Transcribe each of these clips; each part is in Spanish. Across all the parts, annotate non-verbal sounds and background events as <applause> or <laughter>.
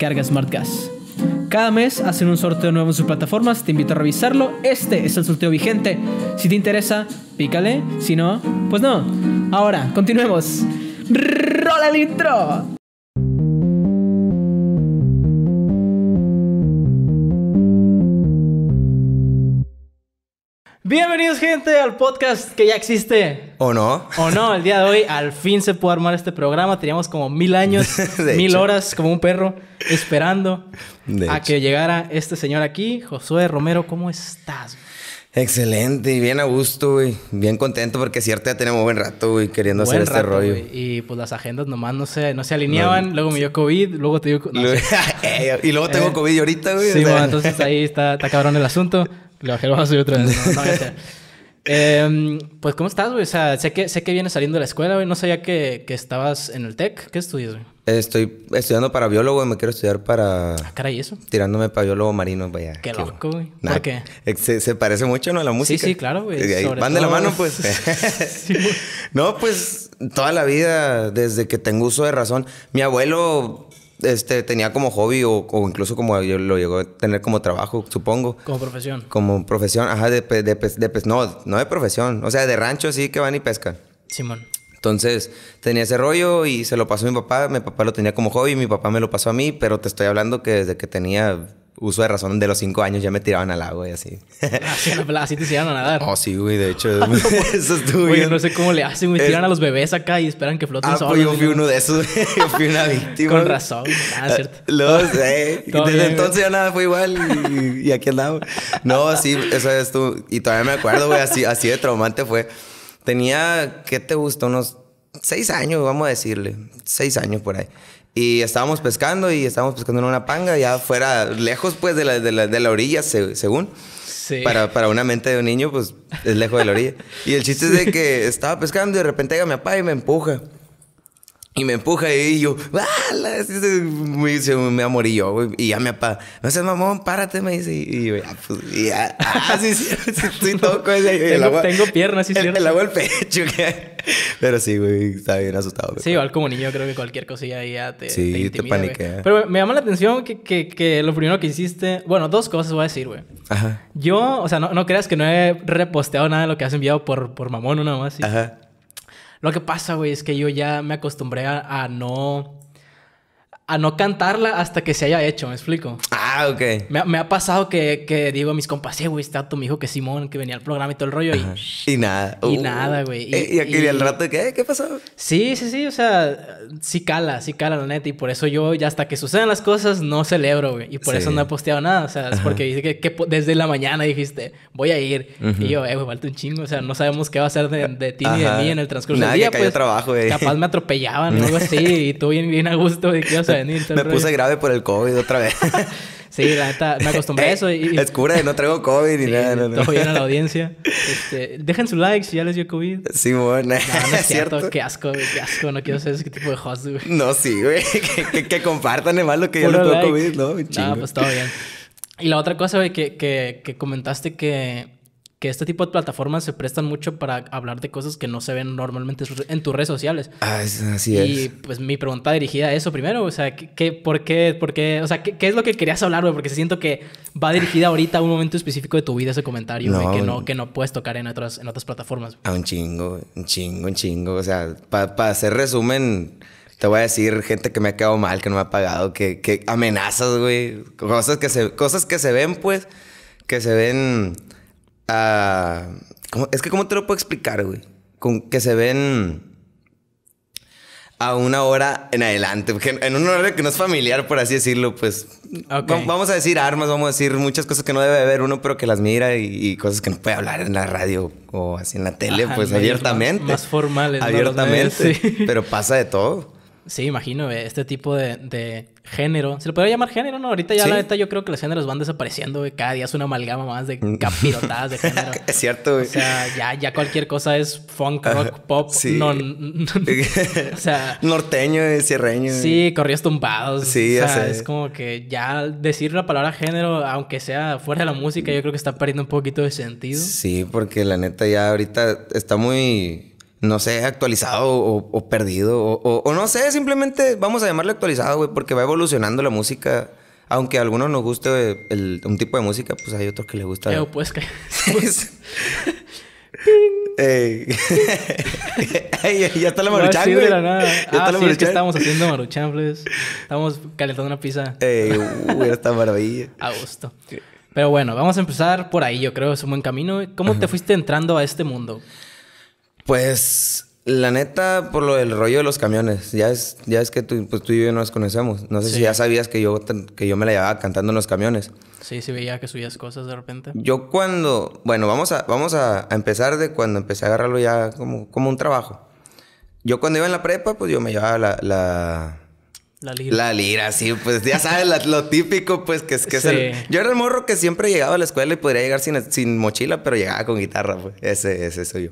Carga Gas. Cada mes hacen un sorteo nuevo en sus plataformas, te invito a revisarlo. Este es el sorteo vigente. Si te interesa, pícale. Si no, pues no. Ahora, continuemos. ¡Rola el intro! Bienvenidos, gente, al podcast que ya existe. ¿O no? O no, el día de hoy al fin se pudo armar este programa. Teníamos como mil años, <laughs> mil horas, como un perro, esperando a que llegara este señor aquí. Josué Romero, ¿cómo estás? Excelente, y bien a gusto, güey. Bien contento porque cierto ya tenemos buen rato, güey, queriendo hacer este rollo. Y pues las agendas nomás no se, no se alineaban. Luego me dio COVID, luego te dio... <laughs> y luego tengo eh, COVID ahorita, güey. Sí, bueno, entonces ahí está, está cabrón el asunto. Le bajé el vaso otra vez. Em, pues, ¿cómo estás, güey? O sea, sé que, sé que vienes saliendo de la escuela, güey. No sabía que, que estabas en el TEC. ¿Qué estudias, güey? Estoy estudiando para biólogo y me quiero estudiar para... Ah, caray, ¿eso? Tirándome para biólogo marino, vaya. Qué, loco, güey. ¿Por qué? Se, parece mucho, ¿no? A la música. Sí, sí, claro, güey. Van de la mano, pues. <laughs> no, pues, toda la vida, desde que tengo uso de razón. Mi abuelo este, tenía como hobby o, incluso como yo lo llegó a tener como trabajo, supongo. Como profesión. Como profesión, ajá, de, de, no, no de profesión, o sea, de rancho sí que van y pescan. Simón. Entonces tenía ese rollo y se lo pasó a mi papá, mi papá lo tenía como hobby, mi papá me lo pasó a mí, pero te estoy hablando que desde que tenía uso de razón de los cinco años ya me tiraban al agua y así. Así, te hicieron a nadar. Oh, sí, güey, de hecho, <laughs> <laughs> eso estuvo Oye, no sé cómo le hacen, güey. Tiran a los bebés acá y esperan que floten ah, pues yo fui uno de esos, güey. fui una víctima. Con razón, nada, ah, cierto. Lo sé. <laughs> Eh, desde entonces ya nada fue igual y, aquí andaba. No, sí, eso es tú. Y todavía me acuerdo, güey, así, así de traumante fue. Tenía, ¿qué te gustó? Unos seis años, vamos a decirle. Seis años por ahí. Y estábamos pescando y estábamos pescando en una panga, ya fuera, lejos pues de la, orilla, según. Para, una mente de un niño, pues es lejos de la orilla. Y el chiste es de que <laughs> estaba pescando y de repente llega mi papá y me empuja. Y me empuja y yo, ¡ah! se, me, amor y yo güey. Y ya me papá, no seas mamón, párate, me dice. Y yo, ah, pues, ya, pues, <laughs> Ah, sí, estoy toco. tengo, agua, tengo piernas, sí, <laughs> cierto. El, el agua pecho, ¿qué? Pero sí, güey, está bien asustado. Sí, igual como niño, creo que cualquier cosilla ya te. Sí, te, paniquea. Pero me llama la atención que, que, lo primero que hiciste. Bueno, dos cosas voy a decir, güey. Ajá. Yo, o sea, no, creas que no he reposteado nada de lo que has enviado por, por mamón o más. ¿sí? Ajá. Lo que pasa, güey, es que yo ya me acostumbré a, no a no cantarla hasta que se haya hecho, ¿me explico? Ah, ok. Me, ha pasado que, que, digo a mis compas, sí, güey, está tu hijo que Simón, que venía al programa y todo el rollo. Y, y, nada. Y uh. nada, güey. Eh, y, y, al rato, ¿qué? ¿Qué pasó? Sí, sí, sí, o sea, sí cala, sí cala, la neta. Y por eso yo, ya hasta que sucedan las cosas, no celebro, güey. Y por eso no he posteado nada, o sea, es porque dice que, desde la mañana dijiste, voy a ir. Y yo, eh, güey, falta un chingo, o sea, no sabemos qué va a ser de, de ti ni de mí en el transcurso del día. pues, trabajo, güey. Capaz me atropellaban o algo así y tú bien, bien a gusto, de que, o sea, me puse grave por el COVID otra vez. <laughs> sí, la neta, me acostumbré a eso. Es cura, no traigo COVID ni nada. No, Todo bien a la <laughs> audiencia. Este, dejen su like si ya les dio COVID. Sí, bueno. No, es <laughs> cierto. Qué asco, Qué asco. No quiero ser ese tipo de host, güey. No, sí, güey. Que, compartan, además, lo que ya les tuvo COVID, ¿no? No, pues todo bien. Y la otra cosa, güey, que, que comentaste que que este tipo de plataformas se prestan mucho para hablar de cosas que no se ven normalmente en tus redes sociales. Ah, así es. Y pues mi pregunta dirigida a eso primero, o sea, ¿qué, por qué, por qué, o sea, ¿qué, es lo que querías hablar, güey? Porque siento que va dirigida ahorita a un momento específico de tu vida ese comentario, que no, que no puedes tocar en otras, en otras plataformas. A ah, un chingo, un chingo, un chingo. O sea, para hacer resumen, te voy a decir gente que me ha quedado mal, que no me ha pagado, que, amenazas, güey. Cosas que cosas que se ven, pues, que se ven es que cómo te lo puedo explicar, güey. Con que se ven a una hora en adelante, en un horario que no es familiar, por así decirlo, pues vamos a decir armas, vamos a decir muchas cosas que no debe ver uno, pero que las mira y, cosas que no puede hablar en la radio o así en la tele, pues abiertamente. Más, formales. Abiertamente, <laughs> pero pasa de todo. Sí, imagino, este tipo de, género. ¿Se lo podría llamar género, no? Ahorita ya la neta yo creo que los géneros van desapareciendo, Cada día es una amalgama más de mm. capirotadas de <laughs> género. es cierto, O sea, ya, ya cualquier cosa es funk, rock, pop, sí. <laughs> <laughs> o sea... Norteño, cierreño. Eh, sí, eh. corridos tumbados. Sí, o sea, es como que ya decir la palabra género, aunque sea fuera de la música, yo creo que está perdiendo un poquito de sentido. Sí, porque la neta ya ahorita está muy no sé, actualizado o, perdido. O, no sé, simplemente vamos a llamarle actualizado, güey, porque va evolucionando la música. Aunque a algunos nos guste un tipo de música, pues hay otros que les gusta. Yo pues que. <laughs> Ey. <laughs> Ey, ya está la maruchan, no, la Nada. Ya ah, está la sí, es que estábamos haciendo maruchan, pues. Estábamos calentando una pizza. Ey, ¡Uy! Uh, esta maravilla. <laughs> A gusto. Pero bueno, vamos a empezar por ahí, yo creo. que Es un buen camino. ¿Cómo te fuiste entrando a este mundo? Pues la neta, por lo del rollo de los camiones, ya es, ya es que tú, pues, y yo nos conocemos. No sé si ya sabías que yo, que yo me la llevaba cantando en los camiones. Sí, sí veía que subías cosas de repente. Yo cuando, bueno, vamos a, vamos a, empezar de cuando empecé a agarrarlo ya como, como un trabajo. Yo cuando iba en la prepa, pues yo me llevaba la la lira. La lira, sí, pues ya sabes lo típico, pues que es que es el... Yo era el morro que siempre llegaba a la escuela y podría llegar sin, sin mochila, pero llegaba con guitarra, pues. Ese, ese soy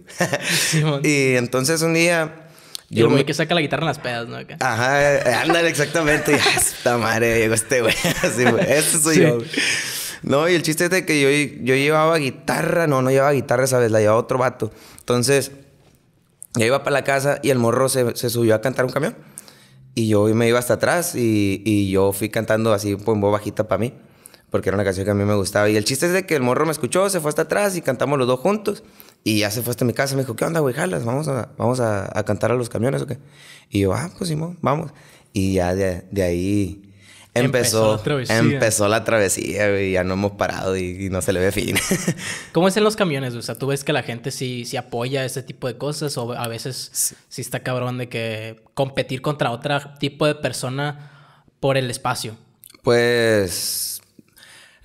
yo. <laughs> y entonces un día... yo me... que saca la guitarra en las pedas, ¿no? Ajá, eh, ándale, exactamente. <laughs> y hasta madre, llegó este güey. Así, <laughs> Ese soy yo. No, y el chiste es de que yo, yo llevaba guitarra. No, no llevaba guitarra esa vez, la llevaba otro vato. Entonces, ya iba para la casa y el morro se, se subió a cantar un camión. Y yo me iba hasta atrás y, yo fui cantando así, un voz bajita para mí, porque era una canción que a mí me gustaba. Y el chiste es de que el morro me escuchó, se fue hasta atrás y cantamos los dos juntos. Y ya se fue hasta mi casa. Me dijo, ¿qué onda, güey? Jalas, vamos a, vamos a, cantar a los camiones o qué. Y yo, ah, pues sí, vamos. Y ya de, de ahí Empezó, empezó, la travesía. y Ya no hemos parado y, no se le ve fin. <laughs> ¿Cómo es en los camiones? O sea, ¿tú ves que la gente sí, sí apoya ese tipo de cosas? ¿O a veces sí. está cabrón de que competir contra otro tipo de persona por el espacio? Pues...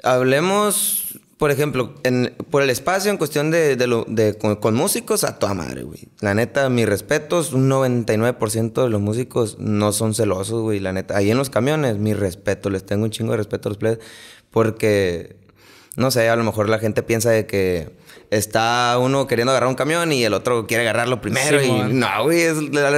Hablemos por ejemplo, en, por el espacio, en cuestión de, con, músicos, a toda madre, güey. La neta, mis respetos, un 99% de los músicos no son celosos, güey. La neta, ahí en los camiones, mi respeto, les tengo un chingo de respeto a los players, porque, no sé, a lo mejor la gente piensa de que está uno queriendo agarrar un camión y el otro quiere agarrarlo primero. y no, güey, es,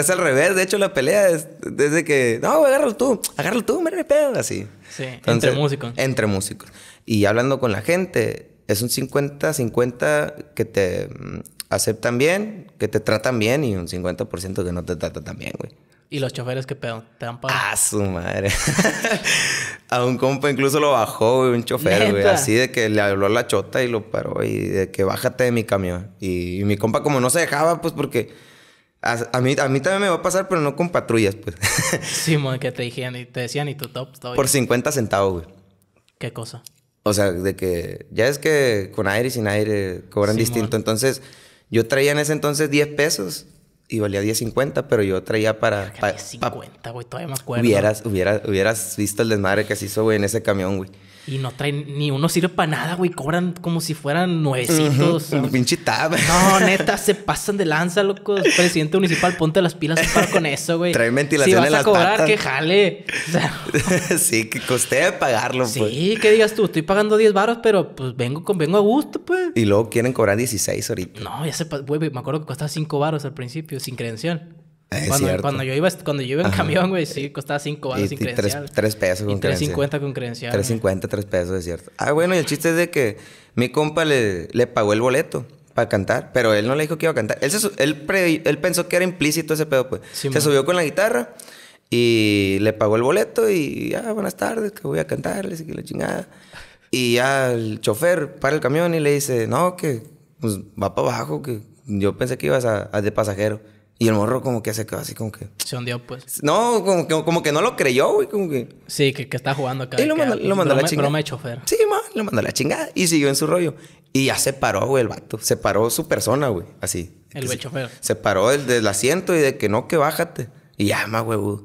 al revés. De hecho, la pelea es desde que, no, agárralo tú, agárralo tú, me pedo, así. Sí, entre músicos. Entre músicos. Y hablando con la gente, es un 50-50 que te mm, aceptan bien, que te tratan bien y un 50% que no te trata tan bien, güey. ¿Y los choferes que pedo? ¿Te han pagado? ¡Ah, su madre! <laughs> a un compa incluso lo bajó, güey, un chofer, güey. Así de que le habló a la chota y lo paró y de que bájate de mi camión. Y, mi compa como no se dejaba, pues porque... A, mí, a mí también me va a pasar, pero no con patrullas, pues. <laughs> sí, que te, dijían y te decían y tu top. Por 50 centavos, güey. ¿Qué cosa? O sea, de que ya es que con aire y sin aire cobran distinto. Entonces, yo traía en ese entonces 10 pesos y valía 10.50, pero yo traía para... para 10.50, güey, todavía me acuerdo. Hubieras, hubieras, hubieras visto el desmadre que se hizo, güey, en ese camión, güey. Y no traen, ni uno sirve para nada, güey. Cobran como si fueran nuevecitos. pinche tab. No, neta, se pasan de lanza, loco. Presidente municipal, ponte las pilas para con eso, güey. Traen ventilación si vas en a cobrar, que jale. <laughs> sí, que coste pagarlo, güey. pues. Sí, que digas tú, estoy pagando 10 baros, pero pues vengo con vengo a gusto, pues. Y luego quieren cobrar 16 ahorita. No, ya se güey, me acuerdo que costaba 5 baros al principio, sin credencial. Es cuando, cuando yo iba cuando yo en camión, güey, sí, costaba 5 dólares sin credencial. 3 pesos con y 3.50 con credencial. 3.50, 3 pesos, es cierto. Ah, bueno, y el chiste es de que mi compa le, le pagó el boleto para cantar, pero él no le dijo que iba a cantar. Él, él, pensó que era implícito ese pedo, pues. se subió con la guitarra y le pagó el boleto y, ah, buenas tardes, que voy a cantarles y que la chingada. Y ya el chofer para el camión y le dice, no, que pues, va para abajo, que yo pensé que ibas a, a de pasajero. Y el morro como que se quedó así como que... Se hundió, pues. No, como que, como que no lo creyó, güey, como que... Sí, que, que está jugando acá. Y lo, mandó a la chingada. Broma de chofer. Sí, ma, lo mandó a la chingada y siguió en su rollo. Y ya se paró, güey, el vato. Se paró su persona, güey, así. El güey chofer. Se paró del, asiento y de que no, que bájate. Y ya, güey, güey.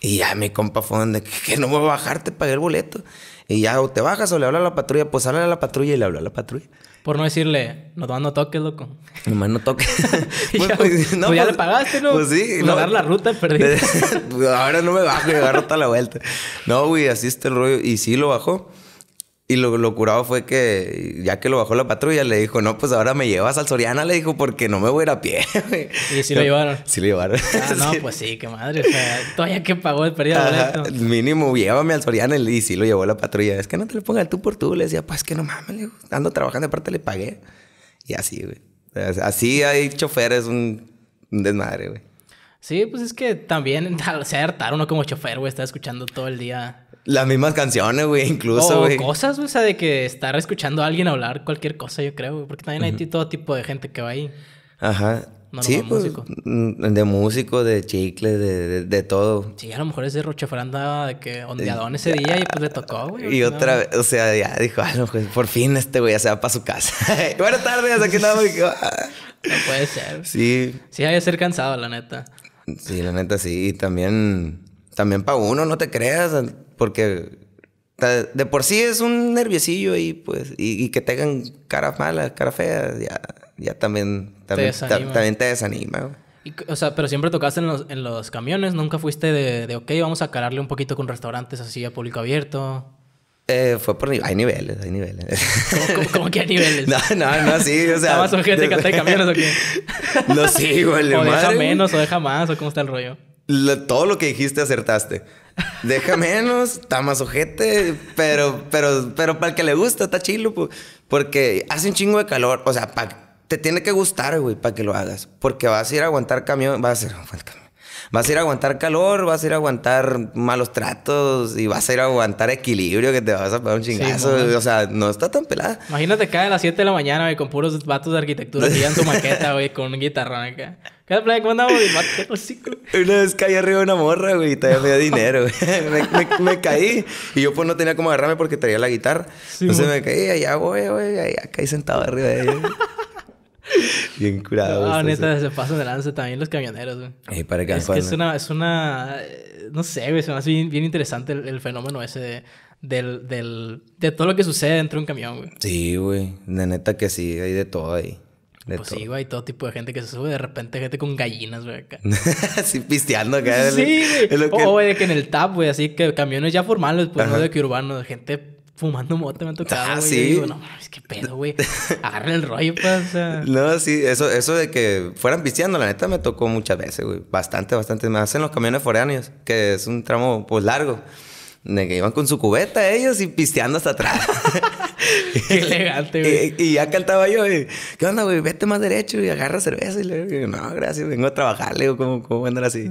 Y ya mi compa fue donde que, no me voy a bajar, te pagué el boleto. Y ya o te bajas o le habla a la patrulla. Pues sale a la patrulla y le habla a la patrulla. Por no decirle, no, no toques, loco. <laughs> no toques. <laughs> pues, ya, pues, no, toques. ya pues, le pagaste, ¿no? Pues sí. Pues no, dar la ruta, <laughs> perdí. ahora no me bajo y agarro toda la vuelta. No, güey, así está el rollo. Y sí lo bajó. Y lo, curado fue que, ya que lo bajó la patrulla, le dijo, no, pues ahora me llevas al Soriana, le dijo, porque no me voy a ir a pie. <laughs> y sí lo llevaron. Sí lo llevaron. Ah, <laughs> no, pues sí, qué madre. O sea, todavía que pagó el periodo Mínimo, llévame al Soriana y sí lo llevó la patrulla. Es que no te le pongas tú por tú. Le decía, pues que no mames, le digo, ando trabajando, aparte le pagué. Y así, güey. Así hay choferes, un, un desmadre, güey. Sí, pues es que también, <laughs> al ser uno como chofer, güey, está escuchando todo el día las mismas canciones, güey, incluso, güey. O cosas, güey, o sea, de que estar escuchando a alguien hablar cualquier cosa, yo creo, güey. Porque también hay todo tipo de gente que va ahí. Ajá. sí, pues, músico. Mm, de músico, de chicle, de, todo. Sí, a lo mejor ese Rochefran andaba de que ondeadón eh, ese día y pues le tocó, güey. Y otra vez, o sea, ya dijo, ah, pues, por fin este güey ya se va para su casa. <laughs> Buenas tardes, aquí estamos. no puede ser. Sí. Sí, hay que ser cansado, la neta. Sí, la neta, sí. Y también, también para uno, no te creas porque de por sí es un nerviosillo y pues y, y que tengan cara mala, cara fea, ya, ya también, también, te también te desanima. o sea, pero siempre tocaste en los, en los camiones, nunca fuiste de, de, ok, vamos a cararle un poquito con restaurantes así a público abierto. Eh, fue por niveles. Hay niveles, hay niveles. ¿Cómo, que hay niveles? <laughs> no, no, no, sí, o sea... más son gente que de camiones o qué? no, sí, güey, O deja menos, o deja más, o cómo está el rollo. todo lo que dijiste acertaste. Deja menos, está más ojete, pero, pero, pero para el que le gusta, está chilo, porque hace un chingo de calor, o sea, te tiene que gustar, güey, para que lo hagas, porque vas a ir a aguantar camión, vas a ir a aguantar calor, vas a ir a aguantar malos tratos y vas a ir a aguantar equilibrio que te vas a pagar un chingazo. o sea, no está tan pelada. Imagínate acá a las 7 de la mañana, güey, con puros vatos de arquitectura que en su maqueta, güey, con un guitarrón acá una vez caí arriba de una morra, güey, y todavía me dio dinero, <laughs> me, me, caí y yo pues no tenía cómo agarrarme porque traía la guitarra. Entonces me caí, allá, güey, güey, allá caí sentado arriba de ella. <laughs> Bien curado. No, este, neta, se pasan de lance también los camioneros, güey. es que es una, es una. No sé, güey, se me hace bien, interesante el, fenómeno ese de, del, del, de todo lo que sucede dentro de un camión, güey. Sí, güey. La neta que sí, hay de todo ahí pues todo. sí, güey, todo tipo de gente que se sube. De repente, gente con gallinas, güey, acá. Así <laughs> pisteando acá. Sí, güey. O, que... de que en el tap, güey, así que camiones ya formales, pues no de que urbanos, gente fumando mota me han tocado, ah, güey. Sí. Digo, no mames, qué pedo, güey. <laughs> Agarra el rollo, pues. No, sí, eso, eso de que fueran pisteando, la neta me tocó muchas veces, güey. Bastante, bastante. Me hacen los camiones foráneos, que es un tramo, pues, largo. De que iban con su cubeta ellos y pisteando hasta atrás. <laughs> Qué elegante, Y, ya cantaba yo, güey. ¿qué onda, güey? Vete más derecho y agarra cerveza. Y le digo, no, gracias, vengo a trabajar. Le digo, ¿cómo, cómo andar así?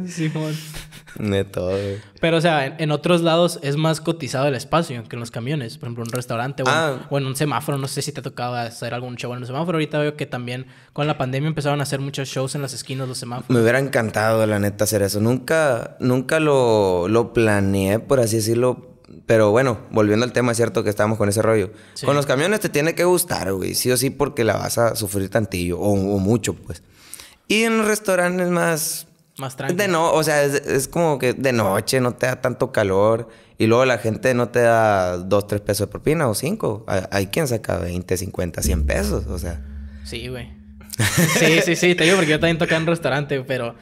De todo, Pero, o sea, en, otros lados es más cotizado el espacio que en los camiones. Por ejemplo, un restaurante ah. o, en, un semáforo. No sé si te tocaba hacer algún show en un semáforo. Ahorita veo que también con la pandemia empezaron a hacer muchos shows en las esquinas, los semáforos. Me hubiera encantado, la neta, hacer eso. Nunca, nunca lo planeé, por así decirlo pero bueno, volviendo al tema, es cierto que estábamos con ese rollo. Con los camiones te tiene que gustar, güey. Sí o sí, porque la vas a sufrir tantillo, o, mucho, pues. Y en los restaurantes más. Más tranquilo. De no, o sea, es, como que de noche no te da tanto calor. Y luego la gente no te da dos, tres pesos de propina o cinco. Hay, quien saca 20, 50, 100 pesos, o sea. Sí, güey. sí, sí, sí, te digo porque yo también toqué en un restaurante, pero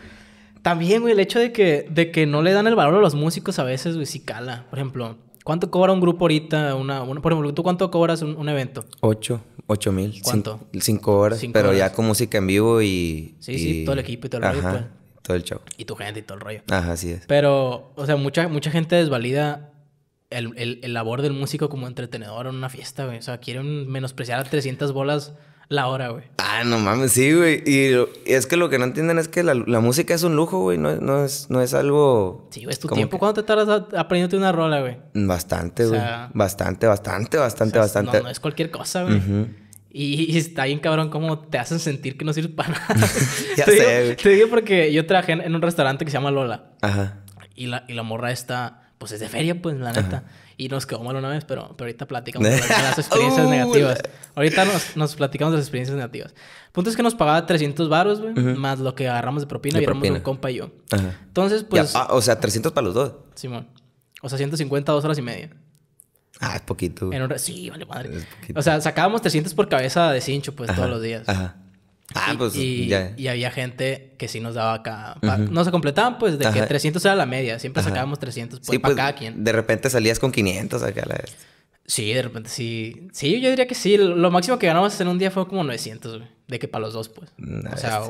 también, güey, el hecho de que, de que no le dan el valor a los músicos a veces, güey, sí cala. Por ejemplo, ¿cuánto cobra un grupo ahorita? Una, por ejemplo, ¿tú cuánto cobras un, evento? Ocho, ocho mil. ¿Cuánto? cinco horas, pero ya con música en vivo y... Sí, sí, todo el equipo y todo el pues. todo el show. Y tu gente y todo el rollo. Ajá, así es. Pero, o sea, mucha, mucha gente desvalida el, el labor del músico como entretenedor en una fiesta, güey. O sea, quieren menospreciar a 300 bolas la hora, güey. Ah, no mames, sí, güey. Y, es que lo que no entienden es que la, música es un lujo, güey. No, es, no es algo. Sí, güey, es tu tiempo. te tardas aprendiéndote una rola, güey? Bastante, güey. bastante, bastante, bastante, bastante. No, no es cualquier cosa, güey. y, está está bien, cabrón, como te hacen sentir que no sirves para nada. <laughs> ya sé, güey. Te digo porque yo trabajé en, un restaurante que se llama Lola. Ajá. Y la, y la morra está, pues es de feria, pues, la neta. Y nos quedó mal una vez, pero, ahorita platicamos de <laughs> las experiencias negativas. Ahorita nos, platicamos de las experiencias negativas. El punto es que nos pagaba 300 baros, güey, más lo que agarramos de propina, y éramos un compa y yo. Entonces, pues. Ah, o sea, 300 para los dos. Simón. O sea, 150, dos horas y media. Ah, es poquito. Sí, vale madre. O sea, sacábamos 300 por cabeza de cincho, pues, todos los días. Ajá. Ah, pues, y, pues y, había gente que sí nos daba acá. No se completaban, pues, de que 300 era la media. Siempre sacábamos 300 pues, para pues, cada quien. De repente salías con 500 acá la vez. Sí, de repente sí. Sí, yo diría que sí. Lo máximo que ganamos en un día fue como 900, De que para los dos, pues. o sea,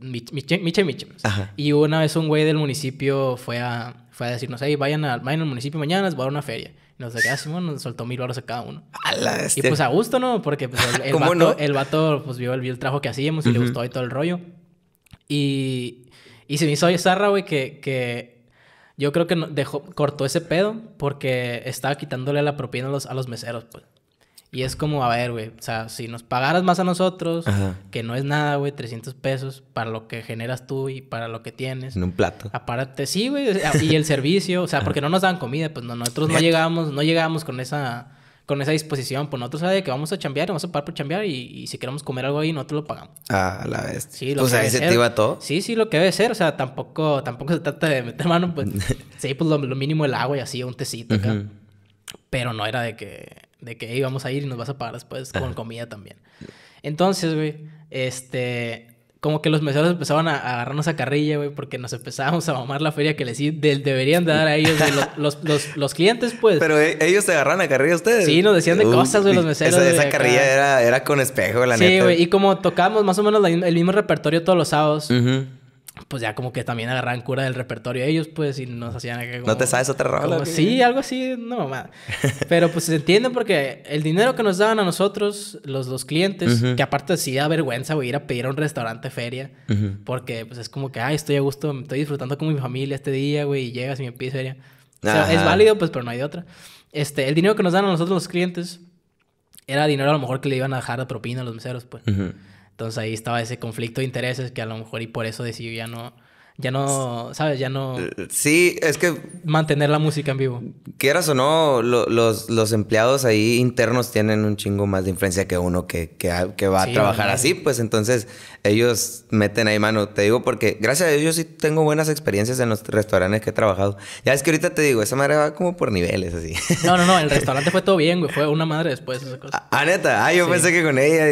este. Y una vez un güey del municipio fue a, fue a decirnos, hey, vayan, al vayan al municipio mañana, les voy a una feria. Nos bueno, ah, nos soltó mil baros a cada uno. y pues a gusto, ¿no? Porque pues, el, <laughs> vato, el, vato, pues vio el, trabajo que hacíamos y le gustó ahí todo el rollo. Y, y se me hizo zarra, güey, que, que yo creo que dejó, cortó ese pedo porque estaba quitándole la propina a los, a los meseros, pues. Y es como, a ver, güey, o sea, si nos pagaras más a nosotros, que no es nada, güey, 300 pesos para lo que generas tú y para lo que tienes. En un plato. Aparte, sí, güey, y el <laughs> servicio, o sea, porque no nos dan comida, pues nosotros no llegábamos, no llegábamos con esa con esa disposición, pues nosotros sabemos que vamos a chambear, vamos a pagar por chambear y, si queremos comer algo ahí, nosotros lo pagamos. Ah, la vez. Sí, lo pues todo. Sí, sí, lo que debe ser, o sea, tampoco, tampoco se trata de meter mano, pues <laughs> sí, pues lo, mínimo el agua y así, un tecito acá. Pero no era de que de que íbamos a ir y nos vas a pagar después con comida también. Entonces, güey, este, como que los meseros empezaban a, agarrarnos a carrilla, güey, porque nos empezábamos a mamar la feria que les deberían de dar a ellos, los, clientes, pues. Pero eh, ellos se agarran a carrilla ustedes. Sí, nos decían de cosas, güey, los meseros. Esa, esa carrilla era, con espejo, la neta. Sí, güey, y como tocábamos más o menos el mismo repertorio todos los sábados, pues ya como que también agarran cura del repertorio ellos, pues, y nos hacían ¿No te sabes otra rola? sí, algo así, no mamá. Pero pues se entienden porque el dinero que nos daban a nosotros, los, dos clientes, que aparte sí da vergüenza, güey, ir a pedir a un restaurante feria, porque pues es como que, ay, estoy a gusto, estoy disfrutando con mi familia este día, güey, y llegas y me pides feria. O sea, es válido, pues, pero no hay de otra. Este, el dinero que nos dan a nosotros los clientes era dinero a lo mejor que le iban a dejar de propina a los meseros, pues. Entonces ahí estaba ese conflicto de intereses que a lo mejor y por eso decidió ya no, ya no, ¿sabes? Ya no... Eh, sí, es que... Mantener la música en vivo. Quieras o no, los, empleados ahí internos tienen un chingo más de influencia que uno que, que, va a trabajar así, pues entonces ellos meten ahí mano. Te digo porque gracias a ellos sí tengo buenas experiencias en los restaurantes que he trabajado. Ya es que ahorita te digo, esa madre va como por niveles así. No, no, no, el <laughs> restaurante fue todo bien, güey. Fue una madre después. Ah, ah, neta. Ah, yo pensé que con ella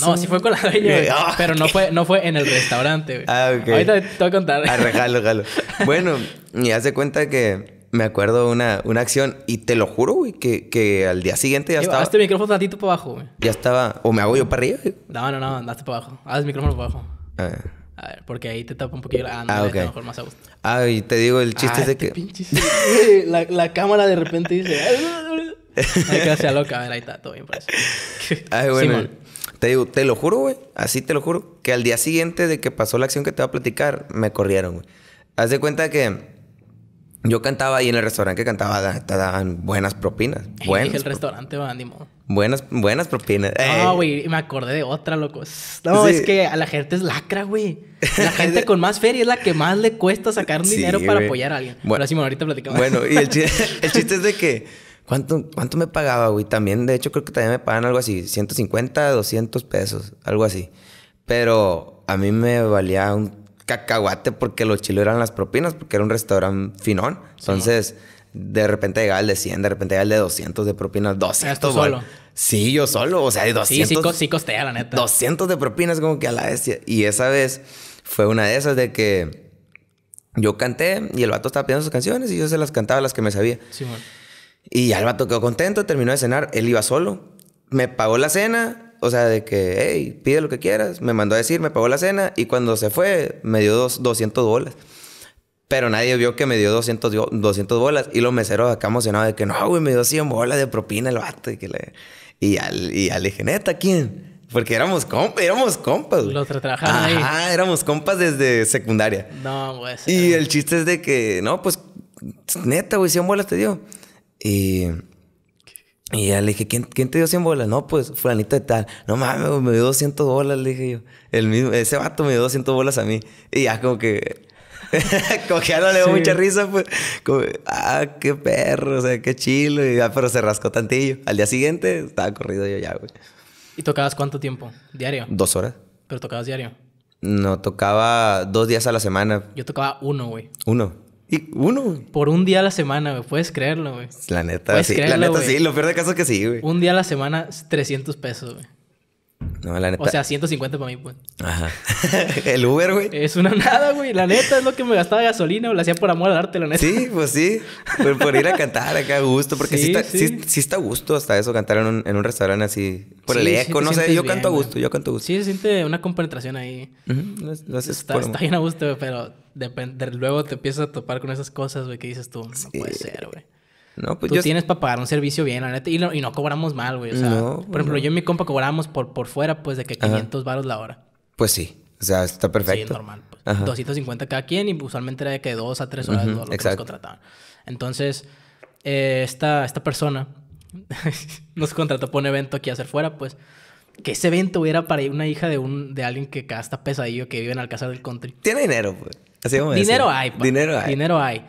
No, sí fue con la <laughs> ah. pero no fue, no fue en el restaurante, güey. Ah, ok. Ahorita contar. Ah, regalo <laughs> Bueno, y hace cuenta que me acuerdo una, una acción y te lo juro, güey, que, que al día siguiente ya estaba... estaba. Hazte el micrófono tantito para abajo, güey. Ya estaba. ¿O me hago yo para arriba? güey. No, no, no, andaste para abajo. Haz el micrófono para abajo. A ah. ver. A ver, porque ahí te tapa un poquito. Ah, ok. mejor más a gusto. Ah, y te digo, el chiste ah, es de este que. <laughs> la, la cámara de repente dice. <laughs> Ay, que hacer loca, a ver, ahí está, todo bien, por eso. Ay, bueno. Simón. Te digo, te lo juro, güey. Así te lo juro. Que al día siguiente de que pasó la acción que te voy a platicar, me corrieron, güey. Haz de cuenta que yo cantaba ahí en el restaurante que cantaba, te daban buenas propinas. Buenas. el restaurante, ánimo. Buenas, buenas propinas. No, güey, me acordé de otra, loco. No, es que a la gente es lacra, güey. La <laughs> gente con más feria es la que más le cuesta sacar dinero para apoyar a alguien. Bueno, Pero así, bueno, ahorita platicamos. Bueno, y el <laughs> chiste es de que ¿Cuánto, me pagaba, güey? También, de hecho, creo que también me pagan algo así, 150, 200 pesos, algo así. Pero a mí me valía un cacahuate porque los chilos eran las propinas, porque era un restaurante finón. Entonces, de repente llegaba el de 100, de repente llegaba el de 200 de propinas, 200. ¿Esto solo? Sí, yo solo, o sea, 200. Sí, sí, costea, la neta. 200 de propinas, como que a la bestia. Y esa vez fue una de esas de que yo canté y el vato estaba pidiendo sus canciones y yo se las cantaba las que me sabía. Sí, bueno. Y ya el quedó contento, terminó de cenar, él iba solo, me pagó la cena, o sea, de que, hey, pide lo que quieras, me mandó a decir, me pagó la cena y cuando se fue me dio dos, 200 bolas. Pero nadie vio que me dio 200, 200 bolas y los meseros acá emocionados de que, no, güey, me dio 100 bolas de propina el vato. Y, que le... y, ya, y le dije, neta, ¿quién? Porque éramos, compas, éramos compas. Güey. Los trabajaban ahí. éramos compas desde secundaria. No, güey. Y el chiste es de que, no, pues, neta, güey, 100 bolas te dio. Y, y ya le dije, ¿quién, ¿quién te dio 100 bolas? No, pues fulanito de tal. No mames, me dio 200 bolas, le dije yo. ese vato me dio 200 bolas a mí. Y ya como que... <laughs> como ya le dio mucha risa, pues. ah, qué perro, o sea, qué chilo. Y ya, pero se rascó tantillo. Al día siguiente estaba corrido yo ya, güey. ¿Y tocabas cuánto tiempo? ¿Diario? Dos horas. ¿Pero tocabas diario? No, tocaba dos días a la semana. Yo tocaba uno, güey. ¿Uno? Y uno, Por un día a la semana, güey. Puedes creerlo, güey. La neta, sí. la neta, sí. Lo peor de caso es que sí, güey. Un día a la semana, 300 pesos, güey. No, la neta. O sea, 150 para mí, pues. Ajá. <laughs> el Uber, güey. Es una nada, güey. La neta es lo que me gastaba gasolina o la hacía por amor al arte, la neta. Sí, pues sí. Por, ir a cantar acá a gusto. Porque sí, sí está, sí. está a gusto hasta eso cantar en un, en un restaurante así. Por el eco, no sé. Yo canto a gusto, yo canto a gusto. Sí, se siente una compenetración ahí. está, bien a gusto, güey, pero luego te empiezas a topar con esas cosas, güey, que dices tú. No puede ser, güey. Pues Tú tienes para pagar un servicio bien, la neta. Y, no cobramos mal, güey. O sea, por ejemplo, yo y mi compa cobrábamos por, por fuera, pues, de que 500 varos baros la hora. Pues sí. O sea, está perfecto. Sí, normal. 250 pues, cada quien y usualmente era de que dos a tres horas uh que contrataban. Entonces, eh, esta, esta persona <laughs> nos contrató para un evento aquí a hacer fuera, pues. Que ese evento hubiera para una hija de un de alguien que está pesadillo que vive en Alcázar del Country. Tiene dinero, pues. Así pues. Dinero hay, Dinero hay. Dinero hay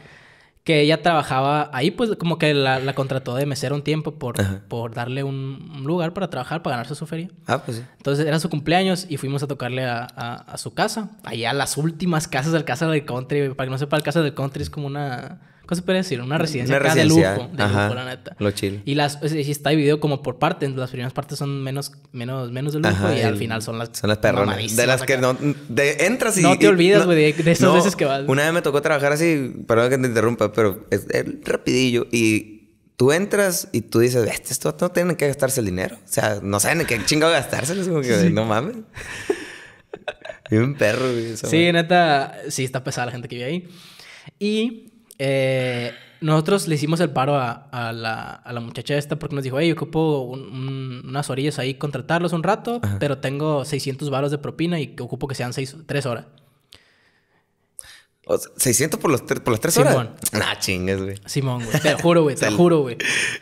que ella trabajaba ahí, pues como que la, contrató de mesera un tiempo por, por darle un, lugar para trabajar, para ganarse su feria. Ah, pues sí. Entonces era su cumpleaños y fuimos a tocarle a, su casa, allá a las últimas casas del Casa de Country, para que no sepa, el Casa de Country es como una ¿Qué se puede decir? Una residencia, de lujo, de Ajá. lujo, la neta. Lo chill. Y está dividido como por partes, las primeras partes son menos, menos, menos de lujo y al final son las Son las perronas. De las que no, entras y... No te olvidas, güey, de, esas veces que vas. Una vez me tocó trabajar así, perdón que te interrumpa, pero es, rapidillo y tú entras y tú dices, este, esto no tienen que gastarse el dinero. O sea, no saben en qué chingado Es Como que, <laughs> no mames. y un perro. sí, neta, sí está pesada la gente que vive ahí. Y eh, nosotros le hicimos el paro a, la, a, la, muchacha esta porque nos dijo, hey, ocupo unas orillas ahí, contratarlos un rato, pero tengo 600 varos de propina y ocupo que sean 3 horas. 600 por, por las 3 horas. Simón. Nah, chingues, güey. Simón, güey. Te lo juro, güey. Te lo juro, güey.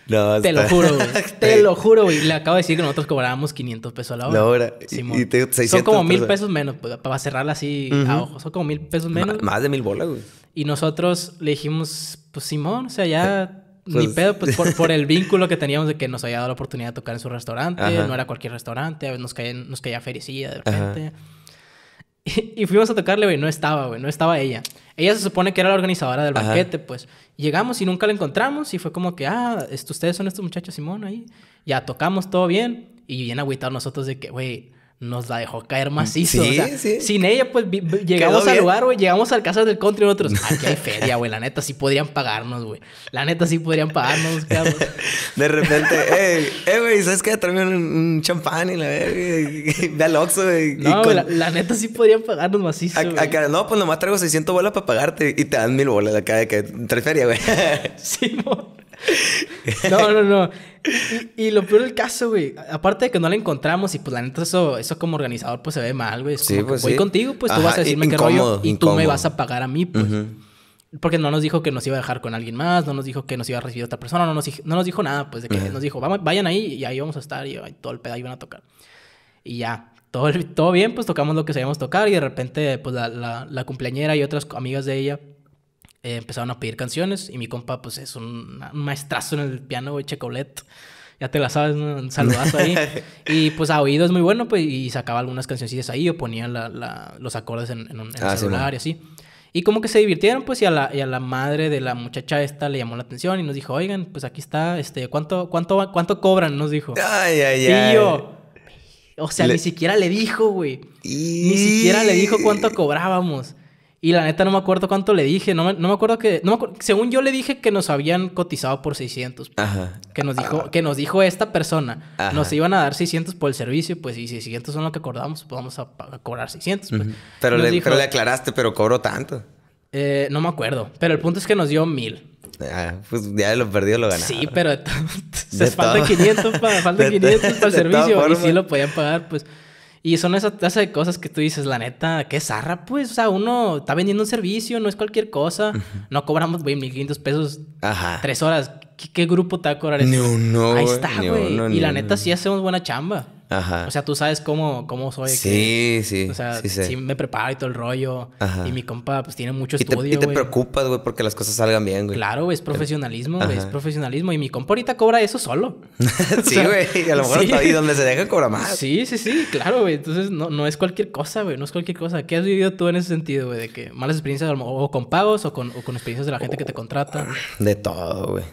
No, te lo juro, güey. <laughs> Te lo juro, güey. Le acabo de decir que nosotros cobrábamos 500 pesos a la hora. La hora. Y te 600 Son como mil pesos menos, pues, para cerrarla así a ojo. Son como mil pesos menos. más de mil bolas, güey. Y nosotros le dijimos, pues Simón, o sea, ya eh, ni pues, pedo, pues por, el <laughs> vínculo que teníamos de que nos había dado la oportunidad de tocar en su restaurante, no era cualquier restaurante, a veces nos caía, nos caía de repente. <laughs> Y, fuimos a tocarle, güey, no estaba, güey, no estaba ella. Ella se supone que era la organizadora del banquete, pues. Llegamos y nunca la encontramos y fue como que, ah, esto, ustedes son estos muchachos Simón ahí. Ya tocamos todo bien y bien agüitados nosotros de que, güey, nos la dejó caer mm, macizo. Sí, sí. Sin ella, pues llegamos al lugar, güey. Llegamos al caso del Country nosotros. Aquí hay feria, güey. La neta sí podrían pagarnos, güey. La neta sí podrían pagarnos, cabrón. <laughs> De repente, eh, güey, ¿sabes qué? Tráeme un, champán y la verga. Ve al Oxxo, güey. No, la, neta sí podrían pagarnos macizo. no, pues nomás traigo 600 bolas para pagarte y te dan mil bolas acá de que entre feria, güey. <laughs> sí, mo. No, no, no. Y, lo peor del caso, güey, aparte de que no la encontramos y pues la neta eso, eso como organizador pues se ve mal, güey. sí, pues voy contigo, pues tú vas a decirme qué rollo y tú me vas a pagar a mí, pues. Porque no nos dijo que nos iba a dejar con alguien más, no nos dijo que nos iba a recibir otra persona, no nos, no nos dijo nada, pues de que nos dijo, vayan ahí y ahí vamos a estar y todo el pedo Iban van a tocar. Y ya, todo, todo bien, pues tocamos lo que sabíamos tocar y de repente pues la, la, la cumpleañera y otras amigas de ella eh, empezaron a pedir canciones y mi compa, pues es un, maestrazo en el piano, güey, Checolet. Ya te la sabes, un saludazo ahí. <laughs> y pues a oído es muy bueno, pues, y sacaba algunas cancioncillas ahí o ponía los acordes en, en un ah, celular y así. Y como que se divirtieron, pues, y a, la, y a la madre de la muchacha esta le llamó la atención y nos dijo, oigan, pues aquí está, este, ¿cuánto, cuánto, cuánto cobran? Nos dijo. Ay, ay, ay. Y yo, o sea, ni siquiera le dijo, güey. Ni siquiera le dijo cuánto cobrábamos. Y la neta no me acuerdo cuánto le dije. No me, acuerdo que... según yo le dije que nos habían cotizado por 600. Que nos dijo, ah. que nos dijo esta persona. Nos iban a dar 600 por el servicio. Pues y 600 son lo que acordamos. Pues vamos a, cobrar 600. Pues. pero, le, le, aclaraste, pero cobró tanto. Eh, no me acuerdo. Pero el punto es que nos dio 1000. Ah, pues ya lo perdido lo ganó. Sí, pero <laughs> se falta 500 para, 500 para el servicio. y sí lo podían pagar, pues... Y son esas de cosas que tú dices, la neta, qué zarra, pues. O sea, uno está vendiendo un servicio, no es cualquier cosa. No cobramos, güey, quinientos pesos tres horas. ¿qué, grupo te va a cobrar eso? No, no. Ahí está, güey. y la neta, sí hacemos buena chamba. Ajá. O sea, tú sabes cómo, cómo soy. Sí, sí. O sea, sí, me preparo y todo el rollo. Y mi compa, pues tiene mucho Te, y te preocupas, güey, porque las cosas salgan bien, güey. Claro, güey, es profesionalismo, güey, es profesionalismo. Y mi compa ahorita cobra eso solo. <laughs> sí, güey. Y a lo mejor <laughs> ahí donde se deja cobra más. Sí, sí, sí, claro, güey. Entonces, no, no es cualquier cosa, güey. No es cualquier cosa. ¿Qué has vivido tú en ese sentido, güey? De que malas experiencias, o con pagos, o con, o con experiencias de la gente que te contrata. De todo, güey.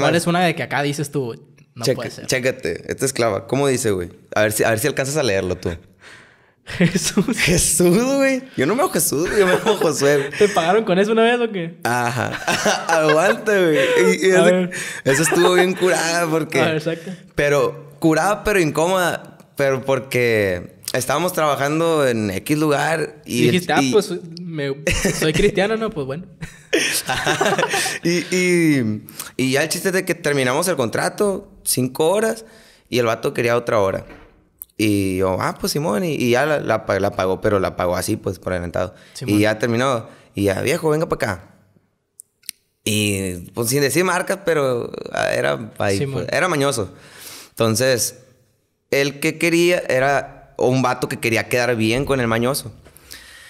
¿Cuál es una de que acá dices tú? No puede ser. Chécate, esta es ¿Cómo dice, güey? A ver si, a ver si alcanzas a leerlo tú. <laughs> Jesús. Jesús, güey. Yo no me hago Jesús, yo me hago Josué. <laughs> ¿Te pagaron con eso una vez o qué? Ajá. <laughs> Aguanta, güey. Eso, eso, estuvo bien curada porque. A ver, Pero curada, pero incómoda. Pero porque estábamos trabajando en X lugar y... dijiste, ah, pues soy <laughs> cristiano, ¿no? Pues bueno. <laughs> y, y, ya el chiste es de que terminamos el contrato, cinco horas, y el vato quería otra hora. Y yo, ah, pues Simón, y, ya la, la, pagó, pero la pagó así, pues por adelantado. Y ya terminó. Y ya, viejo, venga para acá. Y pues sin decir marcas, pero ah, era, pues, era mañoso. Entonces, el que quería era o un vato que quería quedar bien con el mañoso.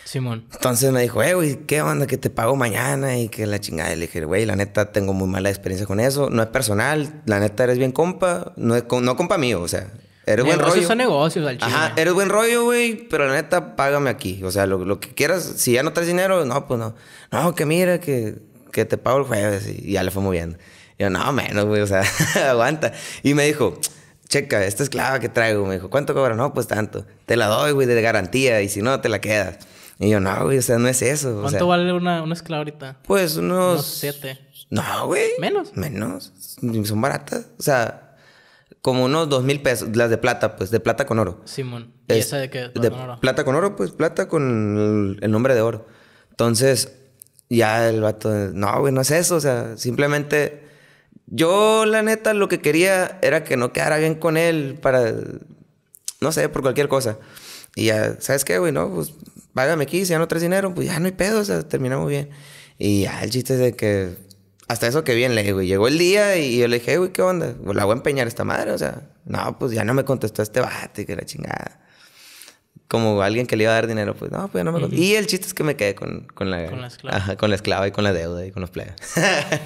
Simón. Entonces me dijo, eh, güey, ¿qué onda? Que te pago mañana y que la chingada. le dije, güey, la neta, tengo muy mala experiencia con eso. No es personal. La neta, eres bien compa. No, no compa mío, o sea. Eres buen rollo. son negocios al chile. Ajá, eres buen rollo, güey, pero la neta, págame aquí. O sea, lo, lo, que quieras. Si ya no traes dinero, no, pues no. No, que mira, que, te pago el jueves. Y ya le fue muy bien. yo, no, menos, güey, o sea, <laughs> aguanta. Y me dijo, checa, esta esclava que traigo, me dijo, ¿cuánto cobra? No, pues tanto. Te la doy, güey, de garantía, y si no, te la quedas. Y yo, no, güey, o sea, no es eso. ¿Cuánto vale una, una esclava ahorita? Pues unos... Unos siete. No, güey. ¿Menos? Menos. Son baratas. O sea, como unos dos mil pesos. Las de plata, pues, de plata con oro. Simón. ¿Y esa de qué? De plata con oro, pues, plata con el, el nombre de oro. Entonces, ya el vato, no, güey, no es eso. O sea, simplemente yo, la neta, lo que quería era que no quedara bien con él para, no sé, por cualquier cosa. Y ya, ¿sabes qué, güey? No, pues págame aquí, si ya no traes dinero, pues ya no hay pedo, o sea, terminamos bien. Y ya, el chiste es de que, hasta eso que bien le dije, güey, llegó el día y yo le dije, güey, ¿qué onda? Pues la voy a empeñar esta madre, o sea, no, pues ya no me contestó este bate, que la chingada. Como alguien que le iba a dar dinero, pues no, pues ya no me contestó. Y el chiste es que me quedé con, la, con la, esclava. y con la deuda y con los plegas. <laughs>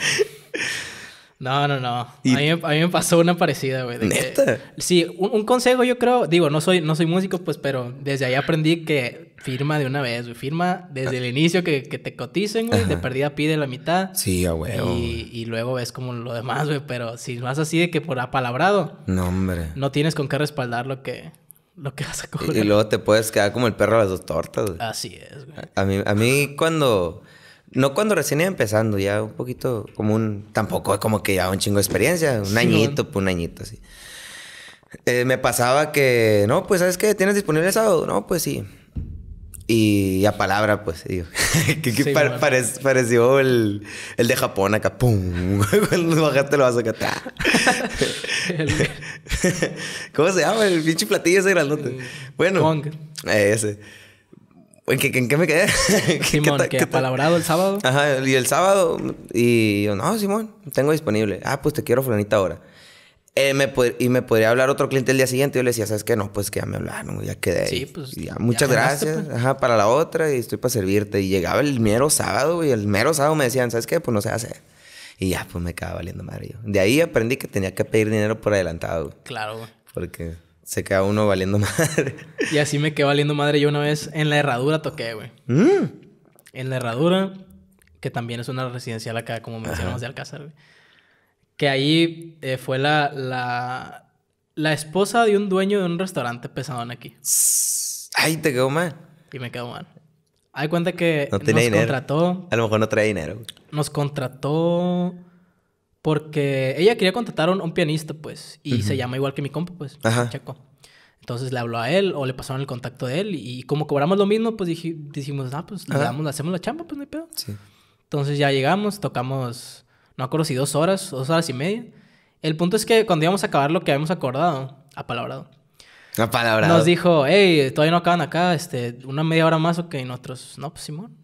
No, no, no. A, mí, me pasó una parecida, güey. ¿Neta? sí, un, consejo yo creo, digo, no soy, no soy músico, pues, pero desde ahí aprendí que firma de una vez, güey. Firma desde el inicio que, te coticen, güey. De perdida pide la mitad. Sí, a Y, luego ves como lo demás, güey. Pero si vas así de que por apalabrado. No, hombre. No tienes con qué respaldar lo que, lo que vas a cobrar. Y, luego te puedes quedar como el perro a las dos tortas, güey. Así es, güey. a mí, a mí cuando no cuando recién iba empezando, ya un poquito como un... Tampoco como que ya un chingo de experiencia, un añito, pues un añito, así eh, me pasaba que, no, pues, ¿sabes que ¿Tienes disponible el sábado? No, pues sí. Y a palabra, pues, <laughs> pareció el, de Japón acá, pum. <laughs> Cuando bajaste lo vas a el... <laughs> ¿Cómo se llama? El pinche platillo ese grandote. Bueno. Eh, ese. ¿En qué, me quedé? <laughs> Simón, que palabrado el sábado. Ajá, y el sábado, y yo, no, Simón, tengo disponible. Ah, pues te quiero fulanita ahora. Eh, me y me podría hablar otro cliente el día siguiente. Yo le decía, ¿sabes qué? No, pues que ya me hablaron, ya quedé. Sí, pues. Ya, muchas gracias. Pues. Ajá, para la otra y estoy para servirte. Y llegaba el mero sábado y el mero sábado me decían, ¿sabes qué? Pues no se hace. Y ya, pues me quedaba valiendo madre De ahí aprendí que tenía que pedir dinero por adelantado. Claro, güey. Porque se queda uno valiendo <laughs> madre. Y así me quedé valiendo madre. Yo una vez en la herradura toqué, güey. Mm. En la herradura, que también es una residencial acá, como mencionamos de Alcázar, güey. Que ahí eh, fue la, la, la, esposa de un dueño de un restaurante pesadón aquí. Ay, te quedó mal. Y me quedó mal. Hay cuenta que nos contrató. A lo mejor no trae dinero. Nos contrató porque ella quería contratar a un, pianista, pues, y se llama igual que mi compa, pues, Chaco. Entonces le habló a él o le pasaron el contacto de él y, como cobramos lo mismo, pues dijimos, ah, pues le damos, hacemos la chamba, pues no hay pedo. Entonces ya llegamos, tocamos, no acuerdo si dos horas, dos horas y media. El punto es que cuando íbamos a acabar lo que habíamos acordado, apalabrado. Apalabrado. Nos dijo, hey, todavía no acaban acá, este, una media hora más, ok, nosotros, no, pues Simón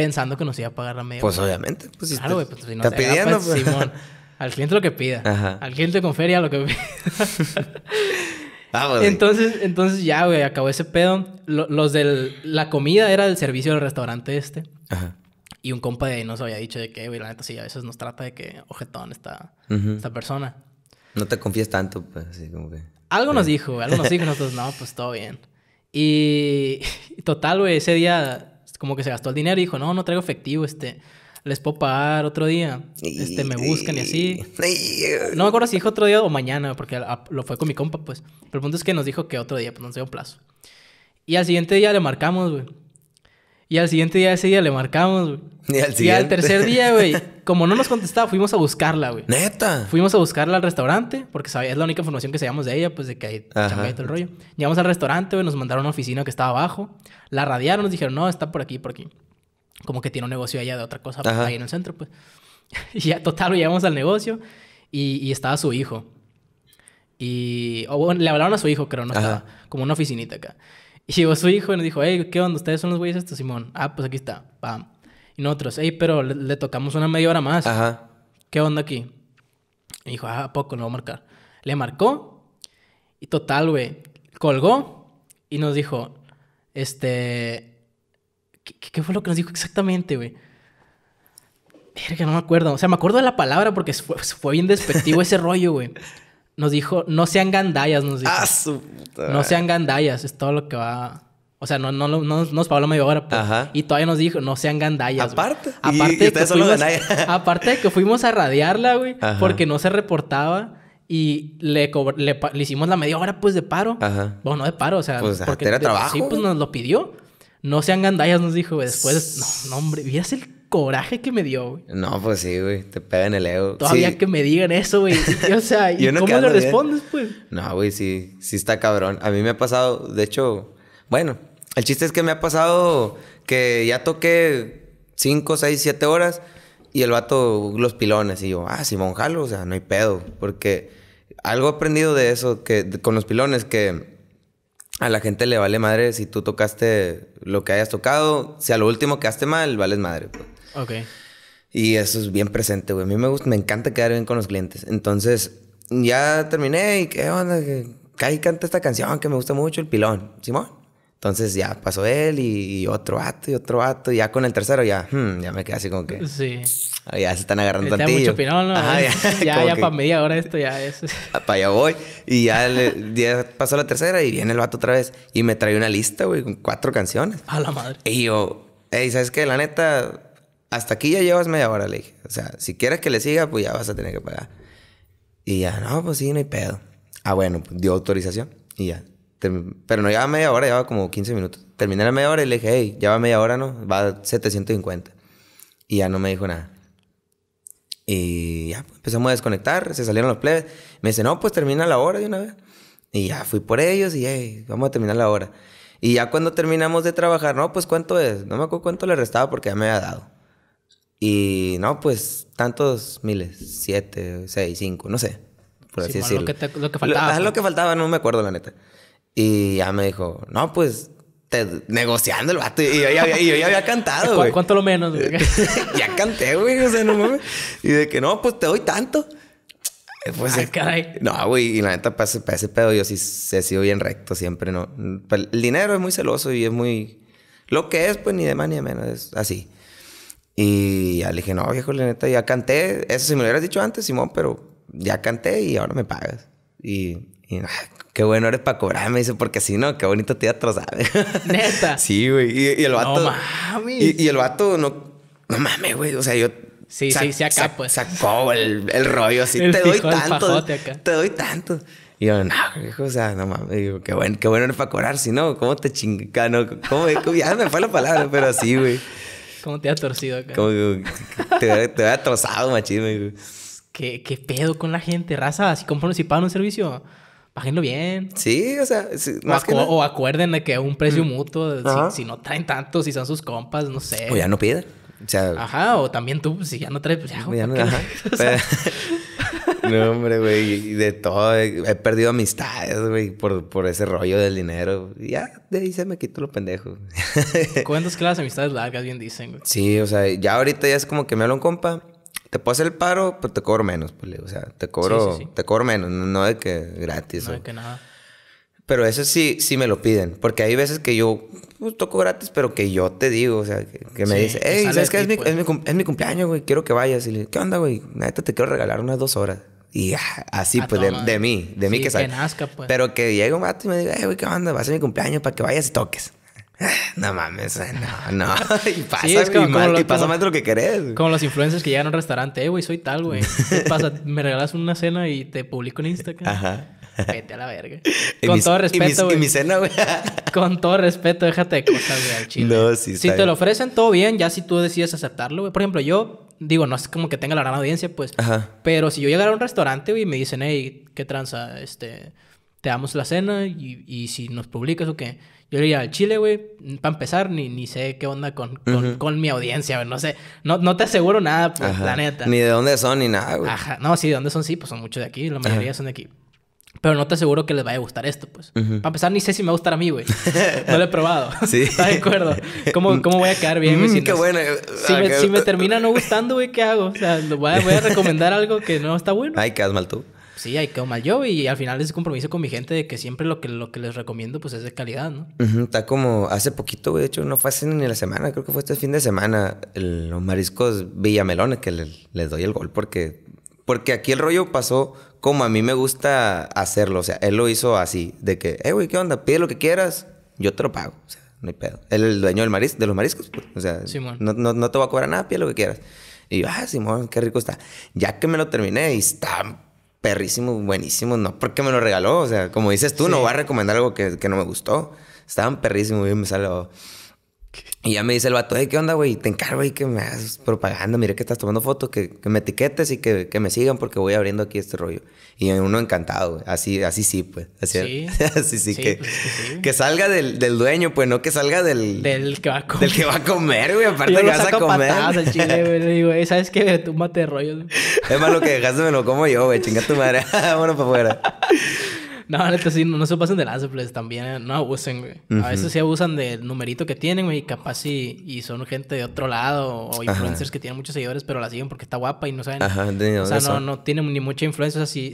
pensando que nos iba a pagar la media. Pues obviamente. Pues, claro, güey, pues si está pidiendo. Pues. Simón, <laughs> al cliente lo que pida. Ajá. Al cliente con lo que pida. <laughs> Vamos, entonces, entonces ya, güey, acabó ese pedo. los del... La comida era del servicio del restaurante este. Ajá. Y un compa de ahí nos había dicho de que, güey, la neta sí, a veces nos trata de que ojetón esta, esta persona. No te confías tanto, pues, así como que... Algo nos dijo, güey, algo nos dijo. Nosotros, no, pues todo bien. Y <laughs> total, güey, ese día como que se gastó el dinero y dijo, no, no traigo efectivo, este, les puedo pagar otro día, este, me buscan y así. No me acuerdo si dijo otro día o mañana, porque lo fue con mi compa, pues. Pero el punto es que nos dijo que otro día, pues no nos dio plazo. Y al siguiente día le marcamos, güey. Y al siguiente día, ese día le marcamos, güey. Y al, tercer día, <laughs> güey, como no nos contestaba, fuimos a buscarla, güey. Neta. Fuimos a buscarla al restaurante, porque sabía, es la única información que sabíamos de ella, pues de que hay y todo el rollo. Llegamos al restaurante, güey, nos mandaron a una oficina que estaba abajo, la radiaron, nos dijeron, no, está por aquí, por aquí. Como que tiene un negocio allá de otra cosa, ahí en el centro, pues. <laughs> y ya, total, llegamos al negocio y, estaba su hijo. Y, le hablaron a su hijo, creo, no estaba, como una oficinita acá. Y llegó su hijo y nos dijo, hey, ¿qué onda? ¿Ustedes son los güeyes estos, Simón? Ah, pues aquí está, pam. Y nosotros, hey, pero le, tocamos una media hora más. Ajá. ¿Qué onda aquí? Y dijo, ah, poco? No voy a marcar. Le marcó y total, güey, colgó y nos dijo, este... ¿Qué, fue lo que nos dijo exactamente, güey? Verga, no me acuerdo. O sea, me acuerdo de la palabra porque fue bien despectivo <laughs> ese rollo, güey. Nos dijo, no sean gandallas, nos dijo. Ah, no sean gandallas, es todo lo que va. O sea, no, no, no, nos pagó la media hora. Pues. Y todavía nos dijo, no sean gandallas. Aparte. Aparte, de que fuimos, <laughs> aparte de que fuimos a radiarla, güey, porque no se reportaba. Y le, hicimos la media hora, pues, de paro. Ajá. Bueno, no de paro, o sea... Pues, porque, era trabajo. Sí, pues, nos lo pidió. No sean gandallas, nos dijo, Después... No, no, hombre. ¿Vieras el coraje que me dio, güey. No, pues sí, güey. Te pega en el ego. Todavía que me digan eso, güey. <laughs> O sea, ¿y cómo le respondes, pues? No, güey, sí. Sí está cabrón. A mí me ha pasado, de hecho... Bueno, el chiste es que me ha pasado que ya toqué 5, 6, 7 horas... Y el vato, los pilones. Y yo, ah, Simón Jalo, o sea, no hay pedo. Porque algo he aprendido de eso, que con los pilones, que a la gente le vale madre si tú tocaste lo que hayas tocado. Si a lo último quedaste mal, vales madre. Pues. Ok. Y eso es bien presente, güey. A mí me gusta, me encanta quedar bien con los clientes. Entonces, ya terminé y qué onda, Kai canta esta canción que me gusta mucho, el pilón, Simón. Entonces ya pasó él y, otro vato y otro vato. Y ya con el tercero ya, hmm, ya me quedé así como que... Sí. Ah, ya se están agarrando Está tantillo. mucho pilón, ¿no? ya, <laughs> ya, ya para media hora esto ya es... <laughs> Ah, para allá voy. Y ya, le, ya, pasó la tercera y viene el vato otra vez. Y me trae una lista, güey, con cuatro canciones. A la madre. Y yo, hey, ¿sabes qué? La neta hasta aquí ya llevas media hora, le dije. O sea, si quieres que le siga, pues ya vas a tener que pagar. Y ya, no, pues sí, no hay pedo. Ah, bueno, pues, dio autorización y ya. Pero no llevaba media hora, llevaba como 15 minutos. Terminé la media hora y le dije, hey, ya va media hora, ¿no? Va a 750. Y ya no me dijo nada. Y ya pues, empezamos a desconectar, se salieron los plebes. Me dice, no, pues termina la hora de una vez. Y ya fui por ellos y hey, vamos a terminar la hora. Y ya cuando terminamos de trabajar, no, pues cuánto es. No me acuerdo cuánto le restaba porque ya me había dado. Y no, pues tantos miles, siete, seis, cinco, no sé, por así decirlo. Lo que, faltaba. Lo, que faltaba, no me acuerdo la neta. Y ya me dijo, no, pues te, negociando el vato. Y yo ya, había, cantado, <laughs> ¿Cuánto lo menos? <laughs> ya canté, güey, o sea, no mames. Y de que no, pues te doy tanto. Eh, pues, Ay, eh, caray. No, güey, y la neta, para ese, pedo yo sí he sido bien recto siempre, ¿no? Pues, el dinero es muy celoso y es muy... Lo que es, pues ni de más ni de menos, es así. Y ya le dije, no, viejo, la neta, ya canté. Eso si me lo hubieras dicho antes, Simón, pero ya canté y ahora me pagas. Y, y qué bueno eres para cobrarme. Dice, porque si no, qué bonito te ¿sabes? <laughs> Neta. sí, güey. Y, el vato. No mames. Y, el vato, no. No mames, güey. O sea, yo. Sí, sí, sí, acá, pues. Sacó el, rollo así. te doy tanto. Te doy tanto. Y yo, no, viejo o sea, no mames. Digo, qué bueno, eres para cobrar. Si no, ¿cómo te chingano? ¿Cómo, ¿Cómo? Ya me fue la palabra, pero sí, güey. ¿Cómo te ha torcido acá? te, ha trozado, machismo. ¿Qué, pedo con la gente, raza? Si compran, si pagan un servicio, págenlo bien. Sí, o sea, o, más que acuerden de que un precio mm. mutuo, si, no traen tanto, si son sus compas, no sé. O ya no piden. O sea, ajá, o también tú, pues, si ya no traes, pues ya, ajá. <laughs> No, hombre, güey. De todo. He perdido amistades, güey, por, ese rollo del dinero. ya, de ahí se me quito lo pendejo. <laughs> ¿Cuántas que las amistades largas bien dicen, güey? Sí, o sea, ya ahorita ya es como que me hablan, un compa. Te puedo hacer el paro, pero te cobro menos, pues, o sea, te cobro, te cobro menos, no de que gratis. No de que nada. Pero eso sí, sí me lo piden. Porque hay veces que yo pues, toco gratis, pero que yo te digo, o sea, que, me dice, hey, pues". Es, mi, es, mi, cumpleaños, güey, quiero que vayas. Y le digo, ¿qué onda, güey? Neta, te quiero regalar unas dos horas. Y <laughs> así, pues, de, mí, de mí que sale. Que nazca, pues. Pero que llegue un vato y me diga, eh, güey, ¿qué onda? Va a ser mi cumpleaños para que vayas y toques. <laughs> Ah, no mames, <laughs> no, no. Y pasa, y pasa más de lo que querés. Como los influencers que llegan a un restaurante, eh, güey, soy tal, güey. ¿Qué pasa? Me regalas una cena y te publico en Instagram. Ajá. Vete a la verga. Con todo respeto, güey. Y, mi cena, güey. Con todo respeto, déjate de cosas, güey, al chile. No, sí, Si te lo ofrecen, todo bien. Ya si tú decides aceptarlo, güey. Por ejemplo, yo Digo, no es como que tenga la gran audiencia, pues. Ajá. Pero si yo llegara a un restaurante, güey, y me dicen, hey, qué tranza, este, te damos la cena y, si nos publicas o qué. Yo le diría al Chile, güey, para empezar, ni, ni sé qué onda con, con, mi audiencia, güey. No sé, no, no te aseguro nada, pues, la neta. Ni de dónde son, ni nada, güey. Ajá, no, sí, de dónde son, sí, pues son muchos de aquí, la mayoría son de aquí. Pero no te aseguro que les vaya a gustar esto, pues. a empezar, ni sé si me va a gustar a mí, güey. <laughs> No lo he probado. <laughs> sí. <laughs> de acuerdo? Mm. ¿Cómo, voy a quedar bien, mm, si Si, me, ah, termina no gustando, güey, ¿qué hago? O sea, voy a, recomendar algo que no está bueno. Ay, quedas mal tú. Sí, ahí quedo mal yo. Y al final es compromiso con mi gente de que siempre lo que, lo que les recomiendo, pues, es de calidad, ¿no? Está como... Hace poquito, güey. De hecho, no fue hace ni la semana. Creo que fue este fin de semana. los mariscos villamelones que les, doy el gol porque... Porque aquí el rollo pasó como a mí me gusta hacerlo. O sea, él lo hizo así, de que, eh, güey, ¿qué onda? Pide lo que quieras, yo te lo pago. O sea, no hay pedo. Él es el dueño del de los mariscos. Pues, o sea, no, no, te va a cobrar nada, pide lo que quieras. Y yo, ah, Simón, qué rico está. Ya que me lo terminé y está perrísimo, buenísimo. No porque me lo regaló. O sea, como dices tú, no va a recomendar algo que, que no me gustó. Estaban perrísimos y me salió... <laughs> Y ya me dice el vato, hey, ¿qué onda, güey? Te encargo, y que me hagas propaganda, mire que estás tomando fotos, que, me etiquetes y que, que, me sigan porque voy abriendo aquí este rollo. Y uno encantado, güey. Así, así sí, pues. Así, sí, <laughs> así sí, que, pues que salga del, del, dueño, pues, no que salga del... Del que va a comer. Del que va a comer, güey. Aparte que vas a comer. Y güey. Le digo, ¿sabes qué? Tú mate rollo. <laughs> Es más, lo que dejaste me lo como yo, güey. Chinga tu madre. Vámonos para afuera. No, neta, sí, no, se pasen de lanza, pues también eh, no abusen, güey. A veces sí abusan del numerito que tienen, güey, y capaz sí, y son gente de otro lado o influencers que tienen muchos seguidores, pero la siguen porque está guapa y no saben. Ajá, o sea, no, no tienen ni mucha influencia, o sea, sí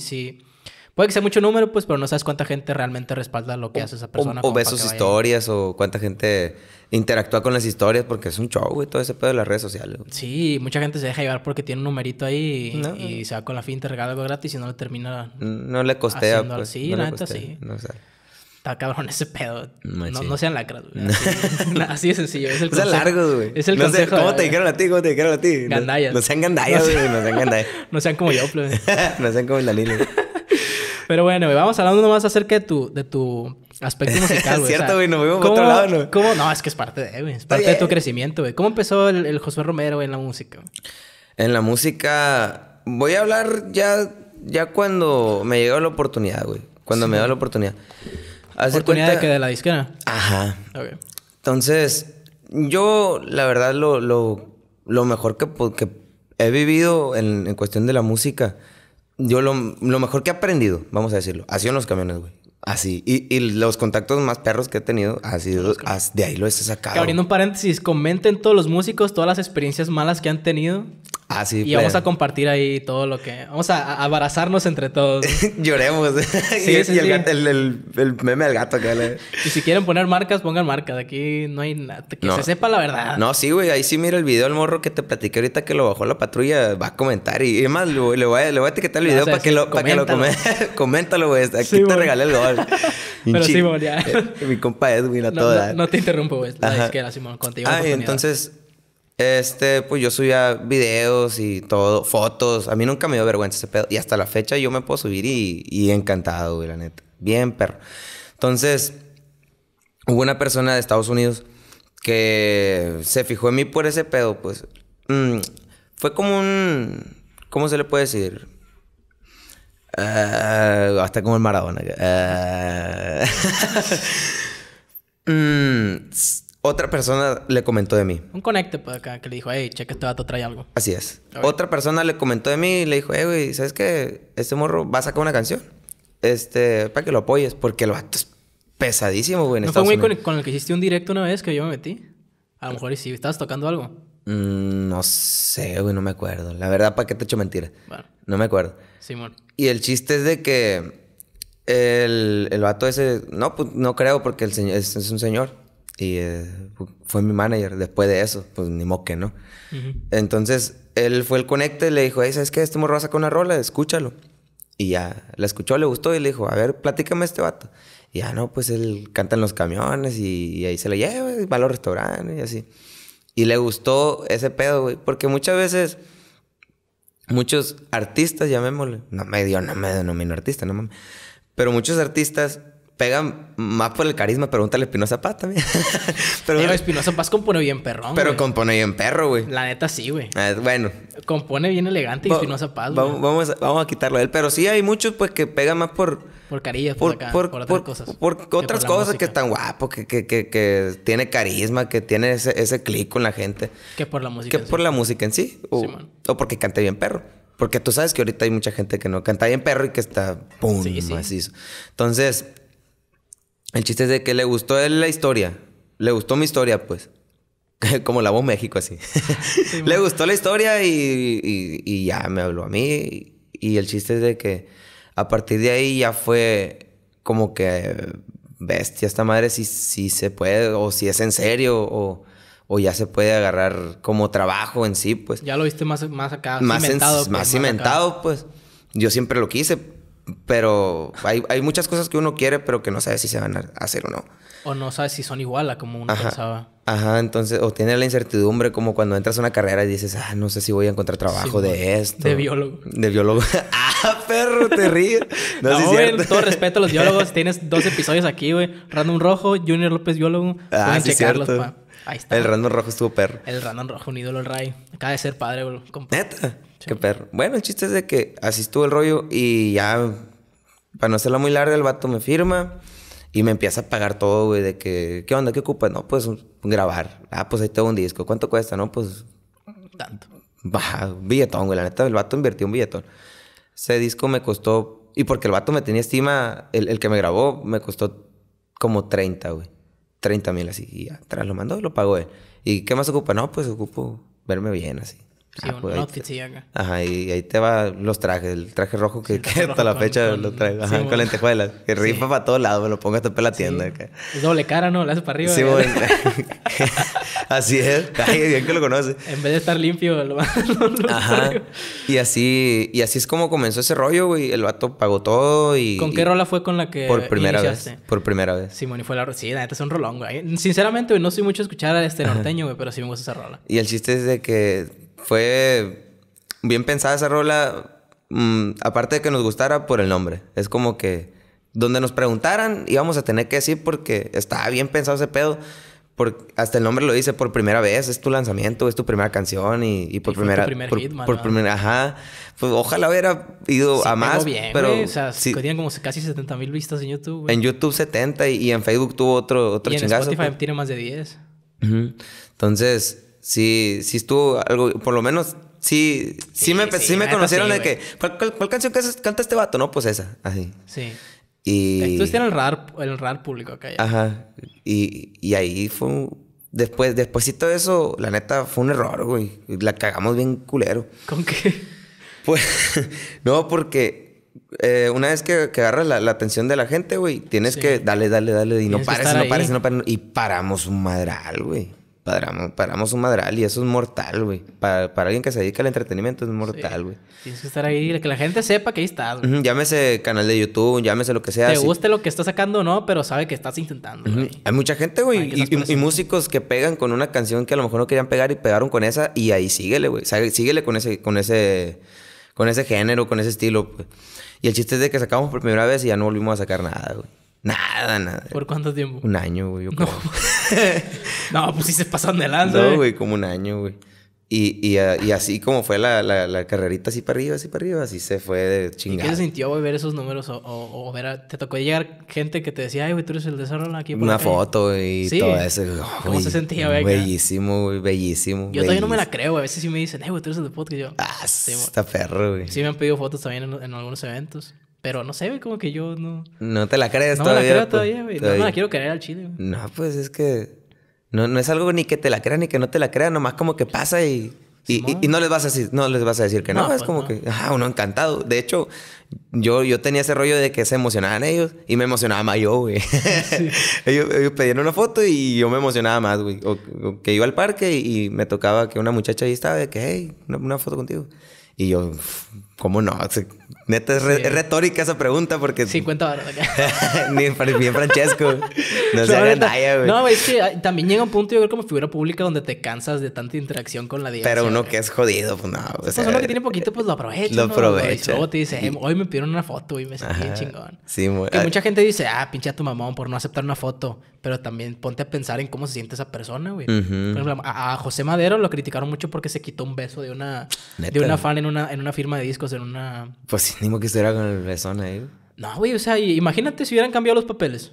Puede que sea mucho número, pues, pero no sabes cuánta gente realmente respalda lo que hace esa persona. O, ve sus historias o cuánta gente interactúa con las historias porque es un show, güey, todo ese pedo de las redes sociales. Sí, mucha gente se deja llevar porque tiene un numerito ahí y, se va con la fin, te regala algo gratis y no le termina. No le costea, pues. Sí, no la neta sí. No sé. Está cabrón ese pedo. No, sean lacras, güey. <laughs> <laughs> Así, de sencillo. Es el consejo. Es sean güey. Es el consejo. ¿Cómo te dijeron a ti? ¿Cómo te dijeron a ti? No, sean gandallas, güey. No sean gandallas. no <laughs> sean como yo, pues. güey. no sean como el Danilo. Pero bueno, vamos hablando nomás acerca de tu, de tu aspecto <laughs> musical, güey. cierto, güey, No sea, nos vimos por otro lado, ¿no? ¿cómo? No, es que es parte de, es parte de tu crecimiento, güey. ¿Cómo empezó el, Josué Romero en la música? En la música, voy a hablar ya, ya cuando me llegó la oportunidad, güey. Cuando me dio la oportunidad. ¿La ¿Oportunidad de que de la disquera? Ajá. Ok. Entonces, yo, la verdad, lo, lo, lo mejor que, que he vivido en, en cuestión de la música yo lo, mejor que he aprendido, vamos a decirlo, ha sido en los camiones, güey. Así. Y, y los contactos más perros que he tenido, ha sido, de ahí lo he sacado. abriendo un paréntesis, comenten todos los músicos todas las experiencias malas que han tenido. Ah, sí, y vamos a compartir ahí todo lo que. Vamos a, abrazarnos entre todos. <laughs> Lloremos. sí, <laughs> y, el, el, meme del gato que le... Y si quieren poner marcas, pongan marcas. Aquí no hay nada. Que se sepa la verdad. No, sí, güey. Ahí sí mira el video del morro que te platiqué ahorita que lo bajó la patrulla. Va a comentar. Y además le voy, le a, le voy etiquetar el video para, que lo, para que lo comente. <laughs> Coméntalo, güey. Aquí te regalé el gol. Pero Simón, ya. Mi compa Edwin a no, toda. No, no, te interrumpo, güey. La disquera, Simón. Contigo. Ah, entonces este, pues yo subía videos y todo, fotos. A mí nunca me dio vergüenza ese pedo. Y hasta la fecha yo me puedo subir y, encantado, la neta. Bien, perro. Entonces, hubo una persona de Estados Unidos que se fijó en mí por ese pedo, pues. Mm, fue como un. ¿Cómo se le puede decir? Ah, hasta como el Maradona. <laughs> Otra persona le comentó de mí. Un conecte por pues, acá que le dijo, hey, checa, este vato trae algo. Así es. Otra persona le comentó de mí y le dijo, hey, eh, güey, ¿sabes qué? Este morro va a sacar una canción. Este, para que lo apoyes, porque el vato es pesadísimo, güey. ¿No fue muy con, el, que hiciste un directo una vez que yo me metí? A lo mejor y si estabas tocando algo. Mm, no sé, güey, no me acuerdo. La verdad, ¿para qué te echo mentira? No me acuerdo. Simón. Y el chiste es de que el, el vato ese, no, pues no creo porque el es un señor. Y eh, fue mi manager después de eso, pues ni moque, ¿no? Entonces él fue el conecte, le dijo, Ey, ¿sabes qué? Este morro con una rola, escúchalo. Y ya, la escuchó, le gustó y le dijo, a ver, platícame este vato. Y ya, no, pues él canta en los camiones y, ahí se le lleva y va a los restaurantes y así. Y le gustó ese pedo, güey, porque muchas veces muchos artistas, llamémosle, no me dio, no me denomino artista, no mames, pero muchos artistas Pega más por el carisma. Pregúntale a Espinosa Paz también. <laughs> pero Espinosa Paz compone bien perrón. Pero compone bien perro, güey. La neta sí, güey. Ah, bueno. Compone bien elegante y Espinosa Paz. güey. vamos, a, vamos a quitarlo él. Pero sí hay muchos pues que pega más por. Por carillas, por, acá, por, otras cosas. Por otras cosas que están guapos, que, que, tiene carisma, que tiene ese, ese clic con la gente. Que por la música. Que por la música en sí. O, o porque canta bien perro. Porque tú sabes que ahorita hay mucha gente que no canta bien perro y que está pum, sí, Entonces, el chiste es de que le gustó la historia. Le gustó mi historia, pues. <laughs> Como la voz México, así. <laughs> le gustó la historia y, ya me habló a mí. Y el chiste es de que a partir de ahí ya fue como que bestia esta madre si, si se puede o si es en serio o, ya se puede agarrar como trabajo en sí, pues. Ya lo viste más, más acá, más cimentado. más, pues, cimentado, pues. Yo siempre lo quise pero hay, muchas cosas que uno quiere, pero que no sabe si se van a hacer o no. O no sabe si son igual a como uno pensaba. Ajá, entonces, o tiene la incertidumbre como cuando entras a una carrera y dices, ah, no sé si voy a encontrar trabajo de esto. De biólogo. De biólogo. <laughs> ah, perro, te ríes. No, todo respeto a los biólogos. <laughs> Tienes dos episodios aquí, güey. Random Rojo, Junior López Biólogo. Ah, Ahí está. El Random Rojo estuvo perro. El Random Rojo, un ídolo al Ray. Acaba de ser padre, güey. Neta. Qué perro. Bueno, el chiste es de que así estuvo el rollo y ya, para no hacerlo muy larga, el vato me firma y me empieza a pagar todo, güey, de que, ¿qué onda? ¿Qué ocupa? No, pues grabar. Ah, pues ahí tengo un disco. ¿Cuánto cuesta? No, pues... Tanto. Va, billetón, güey. La neta, el vato invirtió un billetón. Ese disco me costó... Y porque el vato me tenía estima, el, que me grabó me costó como 30, güey. 30 mil así. Y atrás lo mandó y lo pagó él. ¿Y qué más ocupa? No, pues ocupo verme bien así. Sí, un outfit, sí, acá. Ajá, y ahí te va los trajes, el traje rojo que, hasta la fecha lo traigo, ajá, con lentejuelas, que rifa para todos lados, me lo pongo hasta para la tienda. Es doble cara, ¿no? Lo haces para arriba. Sí, bueno. <laughs> así es, Ay, bien que lo conoce. En vez de estar limpio, lo, vas... <laughs> Ajá. Y así, y así es como comenzó ese rollo, güey. El vato pagó todo y... ¿Con qué rola fue con la que Por primera vez, por primera vez. Simón, y fue la... Sí, la neta es un rolón, güey. Sinceramente, no soy mucho a escuchar a este norteño, güey, pero sí me gusta esa rola. Y el chiste es de que fue bien pensada esa rola, mm, aparte de que nos gustara por el nombre. Es como que donde nos preguntaran íbamos a tener que decir porque estaba bien pensado ese pedo. hasta el nombre lo dice por primera vez, es tu lanzamiento, es tu primera canción y, por primera. vez. por, primera. por, primera, ajá. Pues ojalá hubiera ido a más. Bien, pero O sea, sí, como casi 70 mil vistas en YouTube. En YouTube 70 y, en Facebook tuvo otro, otro y en Spotify pues. tiene más de 10. Entonces, sí, sí estuvo algo, por lo menos sí, sí, me, conocieron de que, ¿cuál, canción que canta este vato? No, pues esa, así. Sí. Y... Tú en el radar, el radar público acá. Ya. Ajá. Y, ahí fue Después, después de todo eso, la neta, fue un error, güey. La cagamos bien culero. ¿Con qué? <laughs> Pues, no, porque eh, una vez que, agarras la, atención de la gente, güey, tienes que dale, dale, dale, y no no pares, no pares, Y paramos un madral, güey paramos, un madral y eso es mortal, güey. Para, alguien que se dedica al entretenimiento es mortal, güey. Tienes que estar ahí, que la gente sepa que ahí estás, güey. Llámese canal de YouTube, llámese lo que sea. Te guste lo que estás sacando o no, pero sabe que estás intentando. Hay mucha gente, güey, y, músicos que pegan con una canción que a lo mejor no querían pegar y pegaron con esa y ahí síguele, güey. Síguele con ese, con ese, con ese género, con ese estilo. Pues. Y el chiste es de que sacamos por primera vez y ya no volvimos a sacar nada, güey. Nada, nada. ¿Por cuánto tiempo? Un año, güey. <laughs> no, pues sí se pasan de lanza. No, güey, como un año, güey. Y, y, ah, así como fue la, la, carrerita así para arriba, así para arriba, así se fue de chingada. ¿Y qué se sintió, güey, ver esos números? O, o, ver ¿Te tocó llegar gente que te decía, ay, güey, tú eres el de aquí? Una foto y todo eso. ¿Cómo se sentía, güey? Bellísimo, güey, bellísimo. Yo todavía no me la creo, güey. A veces sí me dicen, ay, güey, tú eres el de podcast. Yo, ah, ah, sí, está perro, güey. Sí me han pedido fotos también en, algunos eventos. Pero no sé, güey, como que yo no... No te la crees todavía. No la creo pues, todavía, güey. No la quiero creer al chile, güey. No, pues es que... No, no es algo ni que te la crean ni que no te la crean, nomás como que pasa y, y, no, les vas a, no les vas a decir que no. es pues como que, ah, uno encantado. De hecho, yo, yo tenía ese rollo de que se emocionaban ellos y me emocionaba más yo, güey. <laughs> <laughs> ellos, pedían una foto y yo me emocionaba más, güey. O, que iba al parque y, me tocaba que una muchacha ahí estaba de que, hey, una, una foto contigo. Y yo, ¿cómo no? Neta, es, retórica esa pregunta porque... 50 <laughs> Ni Bien Francesco. <laughs> No se güey. No, es que también llega un punto, yo creo, como figura pública donde te cansas de tanta interacción con la gente Pero uno que es jodido, pues no. O pues, sea, pues que tiene poquito, pues lo aprovecha. Lo aprovecha. Y luego te dice, hoy me pidieron una foto y me sentí bien chingón. Sí, muy... Que ah. mucha gente dice, ah, pinche a tu mamón por no aceptar una foto. Pero también ponte a pensar en cómo se siente esa persona, güey. Por ejemplo, a, José Madero lo criticaron mucho porque se quitó un beso de una, de una fan en una, en una firma de discos, en una... Pues sí Mínimo que estuviera con el besón ahí. No, güey, o sea, imagínate si hubieran cambiado los papeles.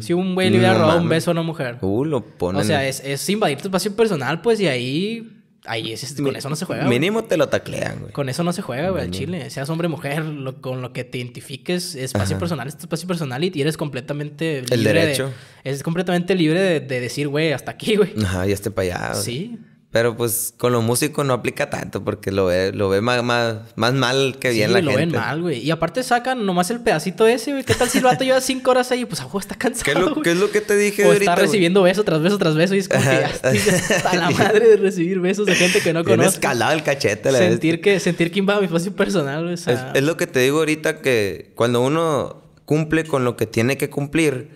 Si un güey le hubiera robado un beso a una mujer. Uh, lo ponen. O sea, es, invadir tu espacio personal, pues, y ahí. Ahí es, este, con eso no se juega. Mínimo te lo taclean, güey. Con eso no se juega, güey, al chile. Seas hombre o mujer, con lo que te identifiques, espacio personal es tu espacio personal y eres completamente libre. El derecho. De, es completamente libre de, decir, güey, hasta aquí, güey. Ajá, y este payado. Sí. Pero pues con los músicos no aplica tanto porque lo ve, lo ve más, más, mal que bien la gente. gente. lo ven mal, güey. Y aparte sacan nomás el pedacito ese, güey. ¿Qué tal si el vato lleva cinco horas ahí? Pues, ah, está cansado, ¿Qué es, lo, ¿Qué es lo, que te dije o ahorita, está recibiendo besos tras beso tras beso y es como que hasta la madre de recibir besos de gente que no conoce. escalado el cachete. La sentir, que, sentir que mi espacio personal, güey. es lo que te digo ahorita que cuando uno cumple con lo que tiene que cumplir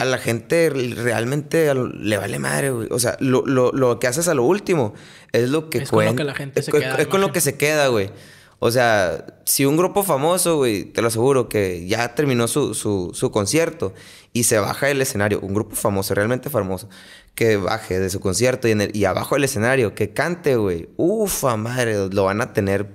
a la gente realmente le vale madre, güey. O sea, lo, que haces a lo último es lo que es Con lo que la gente se queda. Es con lo que se queda, güey. O sea, si un grupo famoso, güey, te lo aseguro, que ya terminó su, su, concierto y se baja del escenario, un grupo famoso, realmente famoso, que baje de su concierto y, en y abajo del escenario, que cante, güey. Ufa, madre, lo van a tener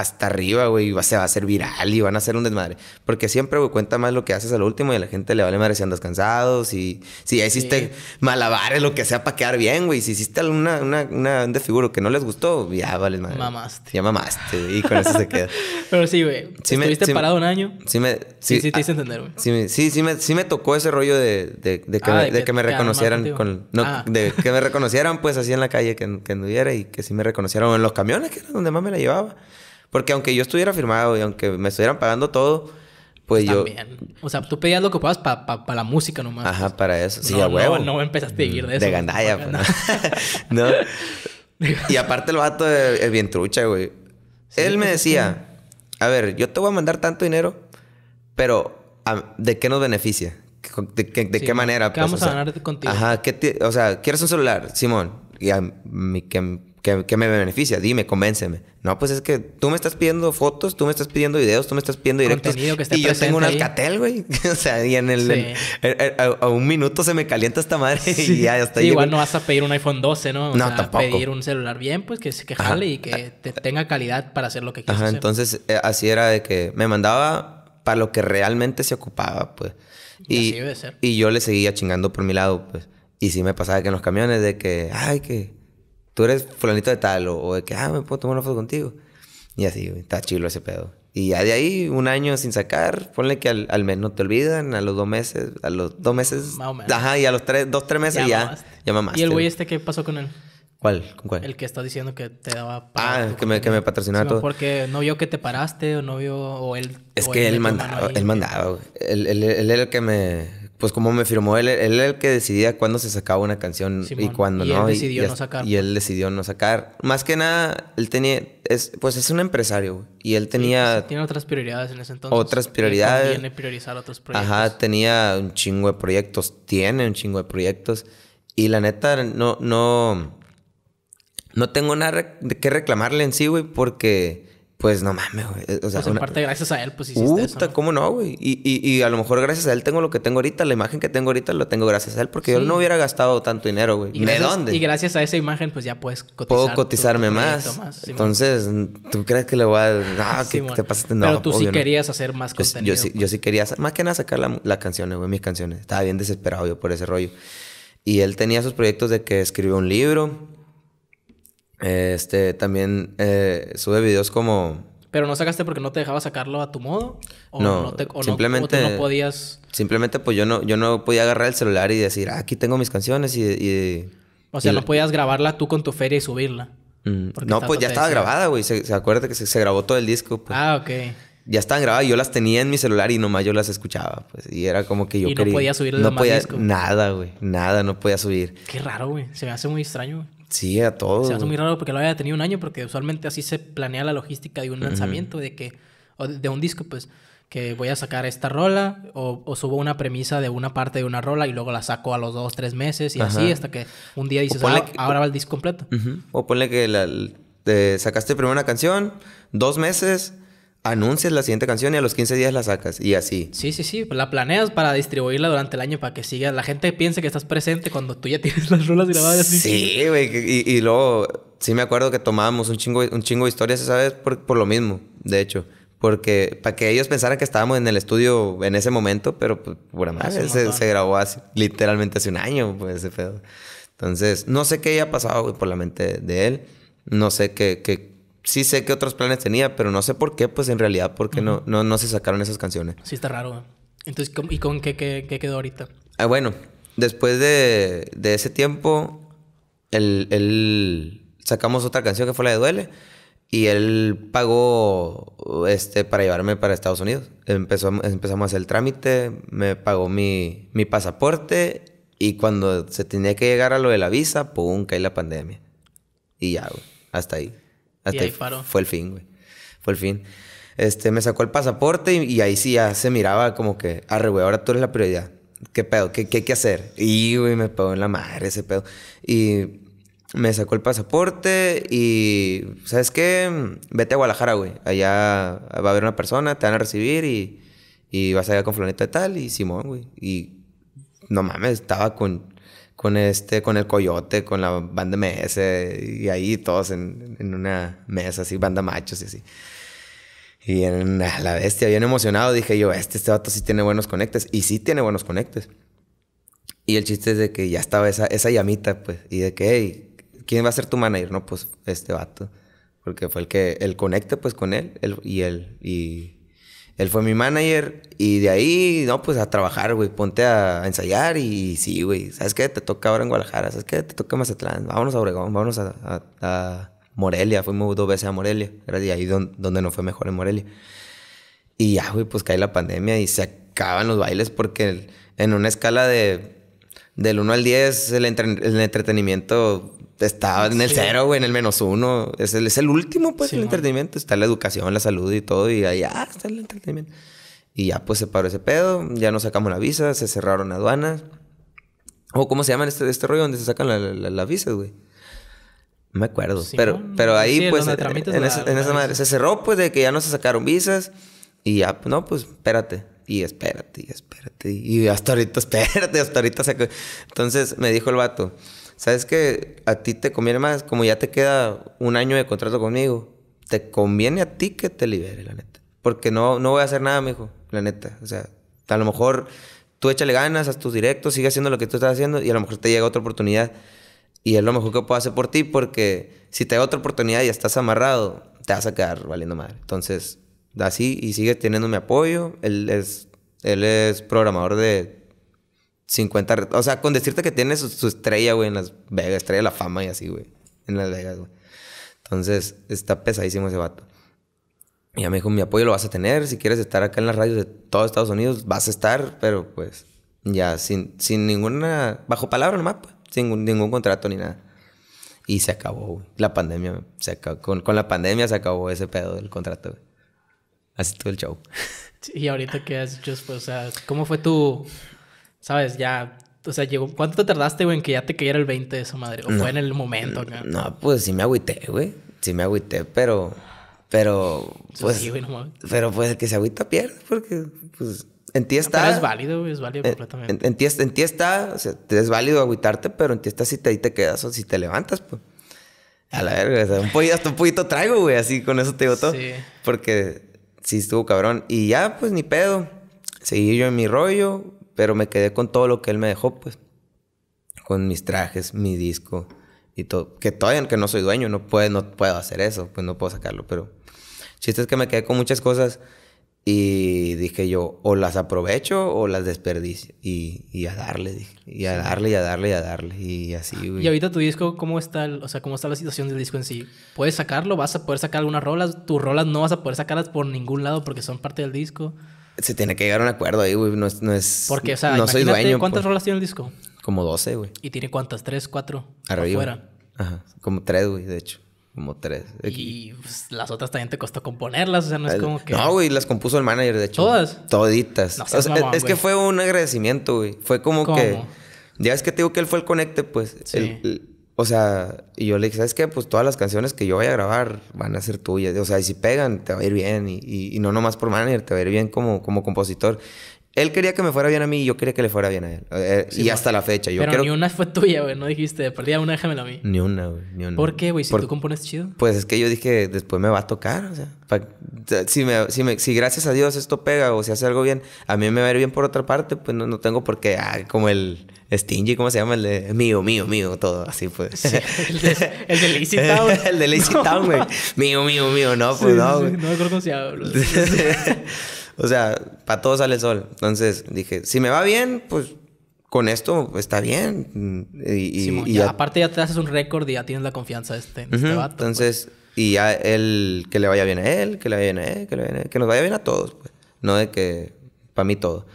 hasta arriba, güey, se va a hacer viral y van a hacer un desmadre. Porque siempre, güey, cuenta más lo que haces al último y a la gente le vale madre si andas cansado, si, si ya hiciste malabares, lo que sea, para quedar bien, güey. Si hiciste alguna una, una, un que no les gustó, ya vale madre. Mamaste. Ya mamaste, y con eso se queda. <laughs> Pero sí, güey, estuviste parado un año. Sí, me, sí, sí, te ah, hice entender, güey. Sí, sí, me, tocó ese rollo de, ah, que, me, reconocieran. Con, ah. De que me <laughs> reconocieran, pues, así en la calle, que, que anduviera y que sí me reconocieron en los camiones, que era donde más me la llevaba. Porque aunque yo estuviera firmado y aunque me estuvieran pagando todo, pues, pues yo... También. O sea, tú pedías lo que puedas para la música nomás. Ajá, para eso. Sí, no, huevo. No, no, empezaste a vivir de eso. De gandalla. <laughs> No. Pues, <laughs> no. y aparte el vato es, bien trucha, güey. Él me pues, decía, a ver, yo te voy a mandar tanto dinero, pero ¿de qué nos beneficia? ¿De, qué manera? ¿Qué vamos a ganar contigo? Ajá, ¿qué o sea, ¿quieres un celular, Simón? Y a mi, que ¿Qué, me beneficia? Dime, convénceme. No, pues es que tú me estás pidiendo fotos, tú me estás pidiendo videos, tú me estás pidiendo directos. y yo tengo un alcatel, güey. <laughs> o sea, y en el. a, un minuto se me calienta esta madre y ya está. ahí. igual no vas a pedir un iPhone 12, ¿no? O no, sea, Pedir un celular bien, pues que, se quejale y que tenga calidad para hacer lo que quieras. Ajá, entonces eh, así era de que me mandaba para lo que realmente se ocupaba, pues. Y, y yo le seguía chingando por mi lado, pues. Y sí me pasaba que en los camiones de que, ay, que tú eres fulanito de tal, o, de que, ah, me puedo tomar una foto contigo. Y así, güey, está chilo ese pedo. Y ya de ahí, un año sin sacar, ponle que al, al mes no te olvidan, a los dos meses, a los dos meses. Más o menos. Ajá, y a los tres, dos, tres meses ya. Ya, mamaste. ¿Y el güey este qué pasó con él? ¿Cuál? ¿Con cuál? El que está diciendo que te daba... Ah, que me, que me patrocinaba todo. Porque no vio que te paraste o no vio... O él... Es que él, mandaba, él mandaba. Él, él, era el que me pues como me firmó él, él era el que decidía cuándo se sacaba una canción y cuándo no. y Él decidió y, no sacar. Y él decidió no sacar. Más que nada, él tenía, es, pues es un empresario y él tenía... Pues, tiene otras prioridades en ese entonces. Otras prioridades. Tiene priorizar otros proyectos. Ajá, tenía un chingo de proyectos, tiene un chingo de proyectos y la neta no, no, no tengo nada que reclamarle en sí, güey, porque pues no mames, güey. Eh, o sea, pues en parte gracias a él, pues hiciste ¿cómo no, güey? Y, y, y, a lo mejor gracias a él tengo lo que tengo ahorita. La imagen que tengo ahorita la tengo gracias a él. Porque yo no hubiera gastado tanto dinero, güey. ¿De dónde? Y gracias a esa imagen, pues ya puedes cotizar. Puedo cotizarme más. Entonces, ¿tú crees que le voy a... No, que <laughs> te pasaste... No, Pero tú sí querías hacer más contenido. Yo, yo, pues. yo sí, quería... Más que nada sacar las la canciones, güey. Mis canciones. Estaba bien desesperado yo por ese rollo. Y él tenía sus proyectos de que escribió un libro este, también eh, sube videos como... ¿Pero no sacaste porque no te dejaba sacarlo a tu modo? ¿O no, simplemente... No, podías... Simplemente pues yo no, yo no podía agarrar el celular y decir, ah, aquí tengo mis canciones y... o sea, no podías grabarla tú con tu feria y subirla. Mm, no, pues ya estaba grabada, güey. Se, acuerda que se, grabó todo el disco. Pues. Ah, ok. Ya estaban grabadas, yo las tenía en mi celular y nomás yo las escuchaba, pues, Y era como que yo no podía subir el disco. Nada, güey. Nada, no podía subir. Qué raro, güey. Se me hace muy extraño, Sí, a todos. Se hace muy raro porque lo haya tenido un año, porque usualmente así se planea la logística de un lanzamiento, de que, o de un disco, pues, que voy a sacar esta rola, o, subo una premisa de una parte de una rola y luego la saco a los dos, tres meses, y así hasta que un día dices, ah, ahora va el disco completo. O ponle que sacaste primero una canción, dos meses, anuncias la siguiente canción y a los 15 días la sacas y así. Sí, sí, sí, la planeas para distribuirla durante el año para que siga, la gente piense que estás presente cuando tú ya <laughs> tienes las rolas grabadas. Así. Sí, güey, y, luego sí me acuerdo que tomábamos un chingo, un chingo de historias esa vez por, lo mismo, de hecho. Porque para que ellos pensaran que estábamos en el estudio en ese momento, pero pues, pura se, grabó literalmente hace un año, pues ese pedo. Entonces, no sé qué haya pasado por la mente de él, no sé qué, qué, sí sé que otros planes tenía, pero no sé por qué, pues en realidad, porque no, no, no se sacaron esas canciones. Sí, está raro. Entonces, ¿y con qué, qué, qué quedó ahorita? Ah, bueno, después de, de ese tiempo, el, sacamos otra canción que fue la de Duele. Y él pagó este, para llevarme para Estados Unidos. Empezó, empezamos a hacer el trámite, me pagó mi, mi pasaporte y cuando se tenía que llegar a lo de la visa, pum, cae la pandemia. Y ya, hasta ahí y ahí Fue el fin, güey. Fue el fin. Este, me sacó el pasaporte y, ahí sí ya se miraba como que, arre, güey, ahora tú eres la prioridad. ¿Qué pedo? ¿Qué, qué hay que hacer? Y, güey, me pegó en la madre ese pedo. Y me sacó el pasaporte y, ¿sabes qué? Vete a Guadalajara, güey. Allá va a haber una persona, te van a recibir y, y vas ir con Flanita y tal y Simón, güey. Y no mames, estaba con con este, con el Coyote, con la banda MS, y ahí todos en, una mesa así, banda machos y así. Y en la bestia, bien emocionado, dije yo, este, este vato sí tiene buenos conectes, y sí tiene buenos conectes. Y el chiste es de que ya estaba esa, esa llamita, pues, y de que, hey, ¿quién va a ser tu manager? No, pues, este vato, porque fue el que, el conecte, pues, con él, él y él, y él fue mi manager y de ahí, no, pues a trabajar, güey. Ponte a, ensayar y sí, güey. ¿Sabes qué? Te toca ahora en Guadalajara. ¿Sabes qué? Te toca Mazatlán. Vámonos a Obregón. Vámonos a, Morelia. Fuimos dos veces a Morelia. Era de ahí donde, no fue mejor en Morelia. Y ya, güey, pues cae la pandemia y se acaban los bailes porque en una escala de del 1 al 10 el entretenimiento estaba en el cero, güey, en el menos uno. Es el, es el último, pues, el entretenimiento. Está la educación, la salud y todo. Y allá ah, está el entretenimiento. Y ya, pues, se paró ese pedo. Ya no sacamos la visa, se cerraron aduanas. O, ¿cómo se llama este, este rollo donde se sacan la, visas, güey? No me acuerdo. pero, pero ahí, pues, en, esa, madre. Se cerró, pues, de que ya no se sacaron visas. Y ya, no, pues, espérate y espérate, y espérate, y hasta ahorita, <laughs> espérate, hasta ahorita se... Entonces me dijo el vato, ¿sabes que a ti te conviene más? Como ya te queda un año de contrato conmigo, te conviene a ti que te libere, la neta. Porque no, no voy a hacer nada, mijo, la neta. O sea, a lo mejor tú échale ganas a tus directos, sigue haciendo lo que tú estás haciendo y a lo mejor te llega otra oportunidad. Y es lo mejor que puedo hacer por ti porque si te da otra oportunidad y estás amarrado, te vas a quedar valiendo madre. Entonces, así y sigue teniendo mi apoyo. Él es, él es programador de 50. O sea, con decirte que tiene su, estrella, güey, en Las Vegas, estrella de la fama y así, güey. En Las Vegas, güey. Entonces, está pesadísimo ese vato. Y ya me dijo, mi apoyo lo vas a tener. Si quieres estar acá en las radios de todo Estados Unidos, vas a estar, pero pues ya sin, sin ninguna, bajo palabra nomás, pues, sin ningún, contrato ni nada. Y se acabó, güey. La pandemia, se acabó. Con, la pandemia se acabó ese pedo del contrato, güey. Así todo el show. y ahorita qué has hecho, pues, o sea, ¿cómo fue tu, ¿sabes? Ya, o sea, llegó... ¿Cuánto te tardaste, güey, en que ya te cayera el 20 de esa madre? ¿O fue en el momento ¿no? No, pues sí me agüité, güey. Sí me agüité, pero... Pero, pues... Sí, güey, no mames. Pero, pues, el que se agüita pierde, porque, pues... En ti está... es válido, güey. Es válido eh, en, completamente. En, ti, está... O sea, es válido agüitarte, pero en ti está si te, te quedas o si te levantas, pues. A la verga, o un poquito, hasta un poquito traigo, güey, así con eso te digo todo. Sí. Porque sí estuvo cabrón. Y ya, pues ni pedo. Seguí yo en mi rollo, pero me quedé con todo lo que él me dejó, pues. Con mis trajes, mi disco y todo. Que todavía que no soy dueño, no, no puedo hacer eso, pues no puedo sacarlo. Pero chiste es que me quedé con muchas cosas y dije yo, o las aprovecho o las desperdicio. Y, a darle, dije. Y a darle, y a darle, y a darle. Y así, ah, güey. Y ahorita tu disco, ¿cómo está, o sea, cómo está la situación del disco en sí? ¿Puedes sacarlo? ¿Vas a poder sacar algunas rolas? ¿Tus rolas no vas a poder sacarlas por ningún lado porque son parte del disco? se tiene que llegar a un acuerdo ahí, güey. No es, no es. Porque, no soy dueño. ¿Cuántas pues. rolas tiene el disco? Como 12, güey. ¿Y tiene cuántas? ¿Tres, cuatro? Afuera. Ajá. Como tres, güey, de hecho. Como tres. Y pues, las otras también te costó componerlas, o sea, no es como que. No, güey, las compuso el manager, de hecho. ¿Todas? Toditas. es, que fue un agradecimiento, güey. Fue como que. Ya es que te digo que él fue el conecte, pues. O sea, y yo le dije, ¿sabes qué? Pues todas las canciones que yo vaya a grabar van a ser tuyas. O sea, y si pegan, te va a ir bien. Y, no nomás por manager, te va a ir bien como, como compositor. Él quería que me fuera bien a mí y yo quería que le fuera bien a él. Eh, eh, y hasta la fecha. Yo Pero ni una fue tuya, güey. No dijiste, perdí a una, déjamela a mí. Ni una, güey. Ni una. ¿Por qué, güey? Si tú compones chido. Pues es que yo dije, después me va a tocar. O sea, si, gracias a Dios esto pega o si hace algo bien, a mí me va a ir bien por otra parte, pues no, no tengo por qué. Ah, como el Stingy, ¿cómo se llama? El de mío, mío, mío, todo así pues. el, de, el <laughs> Town. el de Lazy Town, güey. Mío, mío, mío, no, pues no. no creo que se bro. <laughs> o sea, para todos sale el sol. Entonces dije, si me va bien, pues con esto está bien. Y, aparte ya te haces un récord y ya tienes la confianza de este, este vato. Entonces, y ya él, que le vaya bien a él, que le vaya bien a él, que le que nos vaya bien a todos, pues. No de que, para mí todo.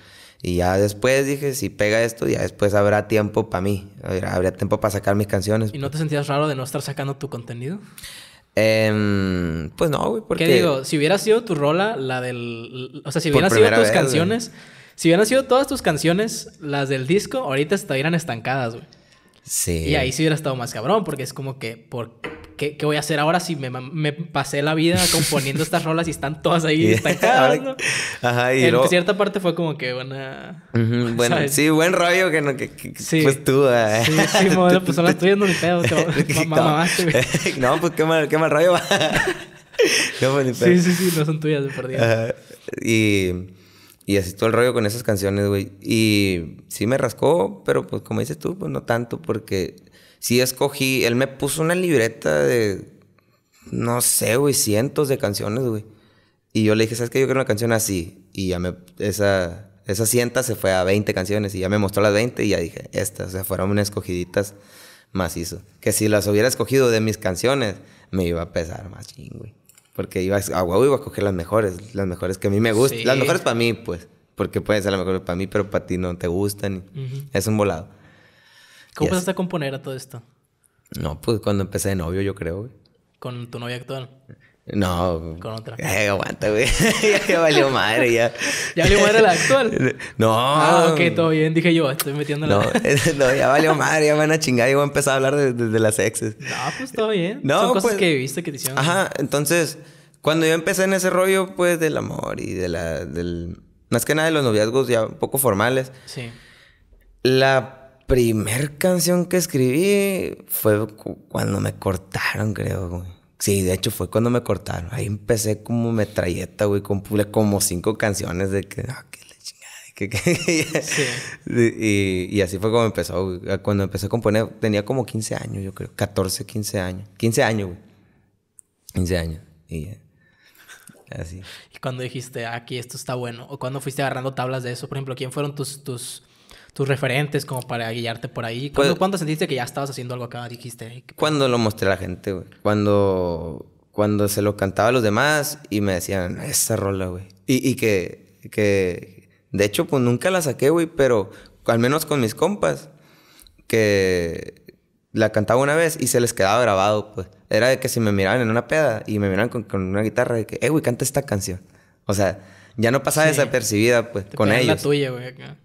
Y ya después dije, si pega esto, ya después habrá tiempo para mí. Habrá tiempo para sacar mis canciones. ¿Y no te sentías raro de no estar sacando tu contenido? Em, pues no, güey, porque... ¿Qué digo? Si hubiera sido tu rola, la del... O sea, si hubieran sido tus canciones... Si hubieran sido todas tus canciones, las del disco, ahorita estarían estancadas, güey. Sí. Y ahí sí hubiera estado más cabrón, porque es como que... ¿Por, ¿qué, voy a hacer ahora si me, pasé la vida <laughs> componiendo estas rolas y están todas ahí destacadas? <laughs> Ajá, y en cierta parte fue como que buena... <laughs> bueno, sí, buen rollo que, no, que, sí. pues tú... Eh. Sí, ah. sí, modelo, pues son las tuyas, no pedo, No, pues qué mal, qué mal rollo. Pues, sí, sí, sí, no son tuyas de perdida. y... Y así todo el rollo con esas canciones, güey. Y sí me rascó, pero pues como dices tú, pues no tanto, porque si escogí, él me puso una libreta de, no sé, güey, cientos de canciones, güey. Y yo le dije, ¿sabes qué? Yo quiero una canción así. Y ya me, esa, esa cienta se fue a 20 canciones y ya me mostró las 20 y ya dije, estas, o sea, fueron unas escogiditas macizo. Que si las hubiera escogido de mis canciones, me iba a pesar más güey. Porque iba a, huevo iba a coger las mejores, las mejores que a mí me gustan. Las mejores para mí, pues. Porque pueden ser las mejores para mí, pero para ti no te gustan. Es un volado. ¿Cómo empezaste a componer a todo esto? No, pues cuando empecé de novio, yo creo, ¿Con tu novia actual? No. Con otra. Eh, aguanta, güey. <laughs> ya, valió madre, ya. <laughs> ¿Ya valió madre la actual? No. Ah, ok, todo bien. Dije yo, estoy metiendo la... No, <laughs> eh, no, ya valió madre, ya me van a chingar y voy a empezar a hablar de, de, las exes. No, pues todo bien. No, Son cosas pues, que viste, que te hicieron. Ajá, entonces, cuando yo empecé en ese rollo, pues, del amor y de la... Del, más que nada de los noviazgos ya un poco formales. Sí. La primer canción que escribí fue cuando me cortaron, creo, güey. Sí, de hecho fue cuando me cortaron. Ahí empecé como metralleta, güey. con como cinco canciones de que, no, ah, que la chingada. <laughs> y, así fue como empezó. Güey. Ah, cuando empecé a componer, tenía como 15 años, yo creo. 14, 15 años. 15 años, güey. 15 años. Y Así. ¿Y cuando dijiste, ah, aquí esto está bueno? ¿O cuando fuiste agarrando tablas de eso? Por ejemplo, ¿quién fueron tus tus referentes como para guiarte por ahí? Pues, ¿Cuándo, sentiste que ya estabas haciendo algo acá? Dijiste. cuando lo mostré a la gente, güey. Cuando, cuando se lo cantaba a los demás y me decían, esa rola, güey. Y, y que, que, de hecho, pues nunca la saqué, güey, pero al menos con mis compas, que la cantaba una vez y se les quedaba grabado, pues. Era de que si me miraban en una peda y me miraban con, una guitarra, de que, eh, güey, canta esta canción. O sea, ya no pasaba desapercibida, pues, con ellos. la tuya, güey, acá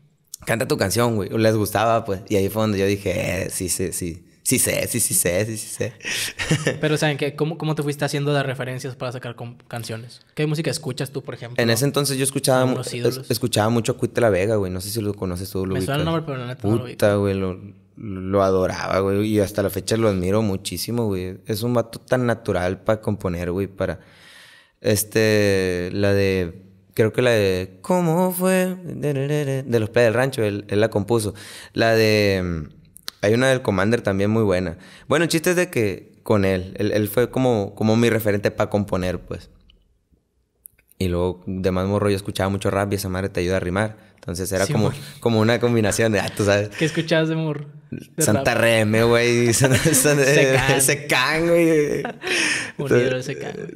canta tu canción, güey. Les gustaba, pues. Y ahí fue donde yo dije, eh, sí, sí, sí. Sí sé, sí, sí sé, sí, sí sé. <laughs> Pero, ¿saben qué? ¿Cómo, ¿Cómo te fuiste haciendo de referencias para sacar canciones? ¿Qué música escuchas tú, por ejemplo? En ese entonces yo escuchaba... escuchaba mucho a Cuita la Vega, güey. No sé si lo conoces tú, lo Me suena el nombre, pero la neta Puta, güey, lo, lo adoraba, güey. Y hasta la fecha lo admiro muchísimo, güey. Es un vato tan natural para componer, güey, para... Este... La de creo que la de ¿Cómo fue? De los Play del Rancho, él, la compuso. La de... Mm, hay una del Commander también muy buena. Bueno, el chiste es de que con él, él, fue como, como mi referente para componer, pues. Y luego, de más morro, yo escuchaba mucho rap y esa madre te ayuda a rimar. Entonces era como, como una combinación de, ah, tú sabes. ¿Qué escuchabas de morro? Santa Reme, güey. <laughs> Secan. güey. de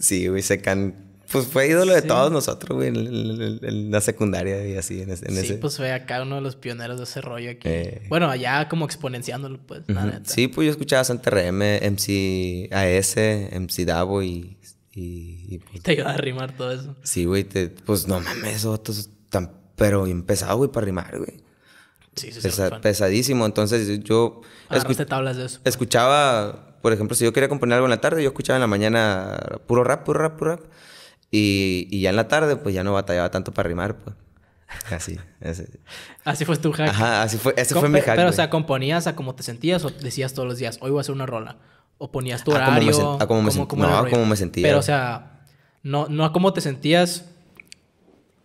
Sí, güey, Secan pues fue ídolo de todos nosotros, güey, en, la secundaria y así. En, ese, sí, pues fue acá uno de los pioneros de ese rollo aquí. Eh. Bueno, allá como exponenciándolo, pues, la neta. Sí, pues yo escuchaba Santa RM, MC AS, MC Davo y. Y, y pues te ayudaba a rimar todo eso. Sí, güey, pues no mames, otros tan. Pero empezaba, güey, para rimar, güey. Sí, sí, Pesadísimo. Entonces yo. Escuch tablas de eso. Pues. Escuchaba, por ejemplo, si yo quería componer algo en la tarde, yo escuchaba en la mañana puro rap, puro rap. Puro rap y, y, ya en la tarde, pues ya no batallaba tanto para rimar, pues. Así. así <laughs> fue tu hack. Ajá, así fue, ese fue mi hack. Pero, o sea, ¿componías a cómo te sentías o decías todos los días, hoy voy a hacer una rola? ¿O ponías tu ah, horario? A ah, cómo me, no, me sentía. Pero, o sea, no, no a cómo te sentías.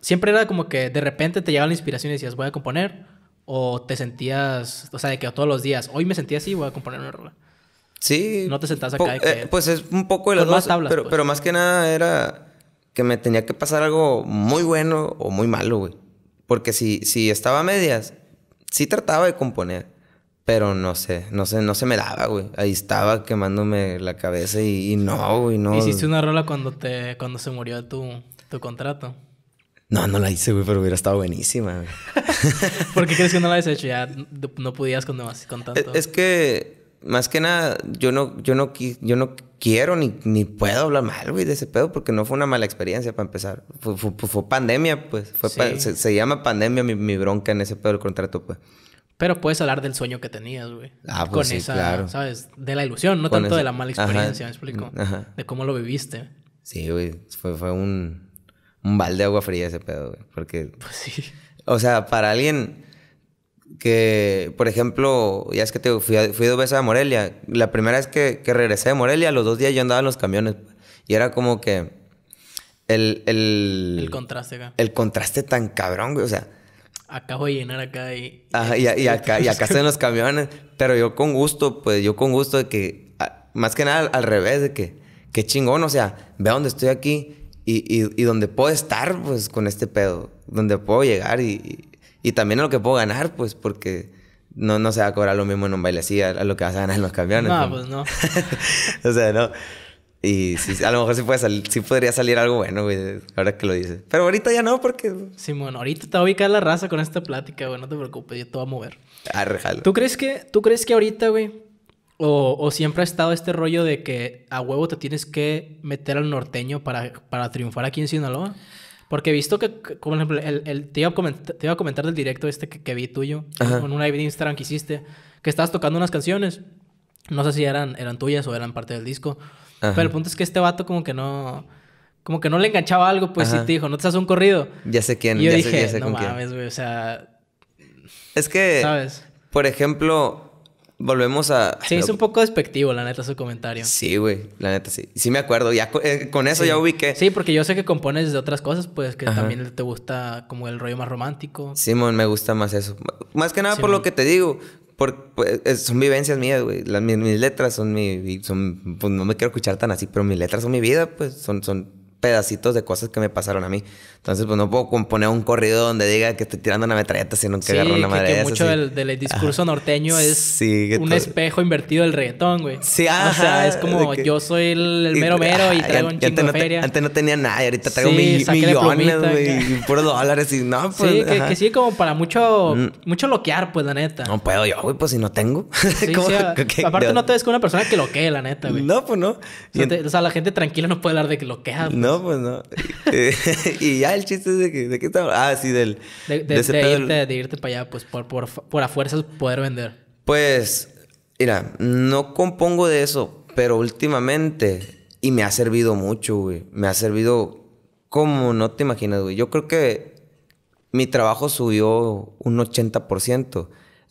Siempre era como que de repente te llegaba la inspiración y decías, voy a componer. O te sentías, o sea, de que todos los días, hoy me sentía así, voy a componer una rola. Sí. No te sentás acá. que... Eh, pues es un poco de las dos. Más tablas, pero, pues. pero más que nada era que me tenía que pasar algo muy bueno o muy malo, güey. Porque si, si estaba a medias, sí trataba de componer, pero no sé, no sé, no se me daba, güey. Ahí estaba quemándome la cabeza y, no, güey, no. ¿Hiciste una rola cuando te, cuando se murió tu, contrato? No, no la hice, güey, pero hubiera estado buenísima, güey. <laughs> ¿Por qué crees que no la has hecho? Ya no podías con, con e, tanto. Es que, más que nada, yo no, yo no, yo no quiero ni, puedo hablar mal, güey, de ese pedo, porque no fue una mala experiencia para empezar. Fue, pandemia, pues. Fue se, llama pandemia mi, bronca en ese pedo del contrato, pues. Pero puedes hablar del sueño que tenías, güey. Ah, pues Con esa, ¿sabes? De la ilusión, no tanto de la mala experiencia, ¿me explico? Mm, de cómo lo viviste. Sí, güey. Fue, fue un, un balde de agua fría ese pedo, güey. Porque. <laughs> Pues sí. O sea, para alguien que, por ejemplo, ya es que te, fui, fui dos veces a Morelia. La primera vez que, que, regresé de Morelia, los dos días yo andaba en los camiones. Pues. Y era como que el... El, el contraste El contraste tan cabrón, güey. O sea... Acabo de llenar acá y... y, acá, y acá están los camiones. Pero yo con gusto, pues yo con gusto de que... Más que nada al revés, de que... Qué chingón, o sea, vea dónde estoy aquí y, y, y donde puedo estar, pues con este pedo. Donde puedo llegar y y también a lo que puedo ganar, pues, porque no, no se va a cobrar lo mismo en un baile así a, lo que vas a ganar en los camiones. No, pues, pues no. <laughs> o sea, no. Y a lo mejor sí, puede salir, podría salir algo bueno, güey, ahora que lo dices. Pero ahorita ya no, porque... Sí, bueno, ahorita te va a ubicar la raza con esta plática, güey, no te preocupes, yo te voy a mover. Arrejalo. Ah, ¿Tú crees que, tú crees que ahorita, güey, o, o, siempre ha estado este rollo de que a huevo te tienes que meter al norteño para, para triunfar aquí en Sinaloa? Porque he visto que, como ejemplo, el, te, iba a comentar, del directo este que, vi tuyo, Con un una Instagram que hiciste, que estabas tocando unas canciones. No sé si eran, eran tuyas o eran parte del disco. Pero el punto es que este vato como que no... Como que no le enganchaba algo, pues, sí te dijo, ¿no te haces un corrido? Ya sé quién, y yo dije, no mames, güey, o sea... Es que... ¿Sabes? Por ejemplo, volvemos a... Sí, es un poco despectivo, la neta, su comentario. Sí, güey, la neta, sí. Sí me acuerdo, ya eh, con, eso ya ubiqué. Sí, porque yo sé que compones de otras cosas, pues que también te gusta como el rollo más romántico. Simón, me gusta más eso. Más que nada por lo que te digo, por, pues, son vivencias mías, güey. Mis, mis, letras son mi... pues no me quiero escuchar tan así, pero mis letras son mi vida, pues son... son pedacitos de cosas que me pasaron a mí. Entonces, pues no puedo componer un corrido donde diga que estoy tirando una metralleta, sino que sí, agarro una madre. Que, mucho del, discurso <laughs> ah, norteño es un espejo invertido del reggaetón, güey. Sí, O sea, es como yo soy el, mero mero y traigo un chingo de feria. antes no tenía nada y ahorita traigo millones, güey. Y puros dólares y no, pues. Sí, que, que, sí, como para mucho, mm. mucho loquear, pues, la neta. No puedo yo, güey, pues si no tengo. <laughs> Ah, aparte, no te ves con una persona que loquee, la neta, güey. No, pues no. O sea, la gente tranquila no puede hablar de que loquea. No, pues. No, pues no. <laughs> Eh, y ya el chiste es de que, ¿de qué Ah, sí, del. De, de, irte, para allá, pues por, por, por a fuerzas poder vender. Pues, mira, no compongo de eso, pero últimamente, y me ha servido mucho, güey. Me ha servido como no te imaginas, güey. Yo creo que mi trabajo subió un 80%.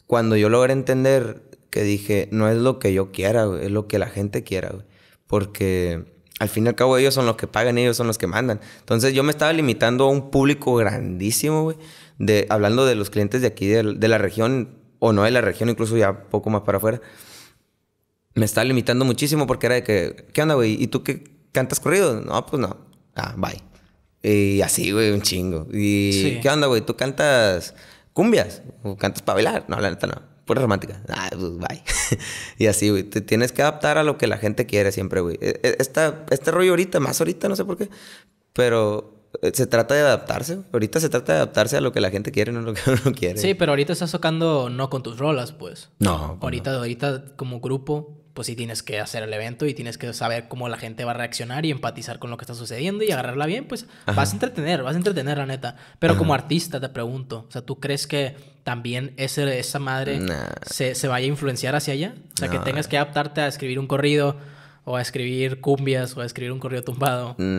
Cuando yo logré entender que dije, no es lo que yo quiera, es lo que la gente quiera, güey. Porque al fin y al cabo ellos son los que pagan, ellos son los que mandan. Entonces yo me estaba limitando a un público grandísimo, güey, de, hablando de los clientes de aquí, de, la región, o no de la región, incluso ya poco más para afuera. Me estaba limitando muchísimo porque era de que, ¿qué onda, güey? ¿Y tú qué cantas corrido? No, pues no. Ah, bye. Y así, güey, un chingo. ¿Y qué onda, güey? ¿Tú cantas cumbias? ¿O cantas para bailar? No, la neta no. Fuera romántica. Ah, pues, bye. <laughs> y así, güey. Te tienes que adaptar a lo que la gente quiere siempre, güey. E, e, esta, este rollo ahorita, más ahorita, no sé por qué. Pero eh, se trata de adaptarse. Ahorita se trata de adaptarse a lo que la gente quiere, no lo que <laughs> uno quiere. Sí, pero ahorita estás tocando no con tus rolas, pues. No. Pues ahorita, ahorita como grupo pues sí tienes que hacer el evento y tienes que saber cómo la gente va a reaccionar y empatizar con lo que está sucediendo y agarrarla bien, pues vas a entretener, vas a entretener la neta. Pero como artista te pregunto, o sea, ¿tú crees que también ese, esa madre se, se, vaya a influenciar hacia allá? O sea, que tengas que adaptarte a escribir un corrido o a escribir cumbias o a escribir un corrido tumbado. <laughs>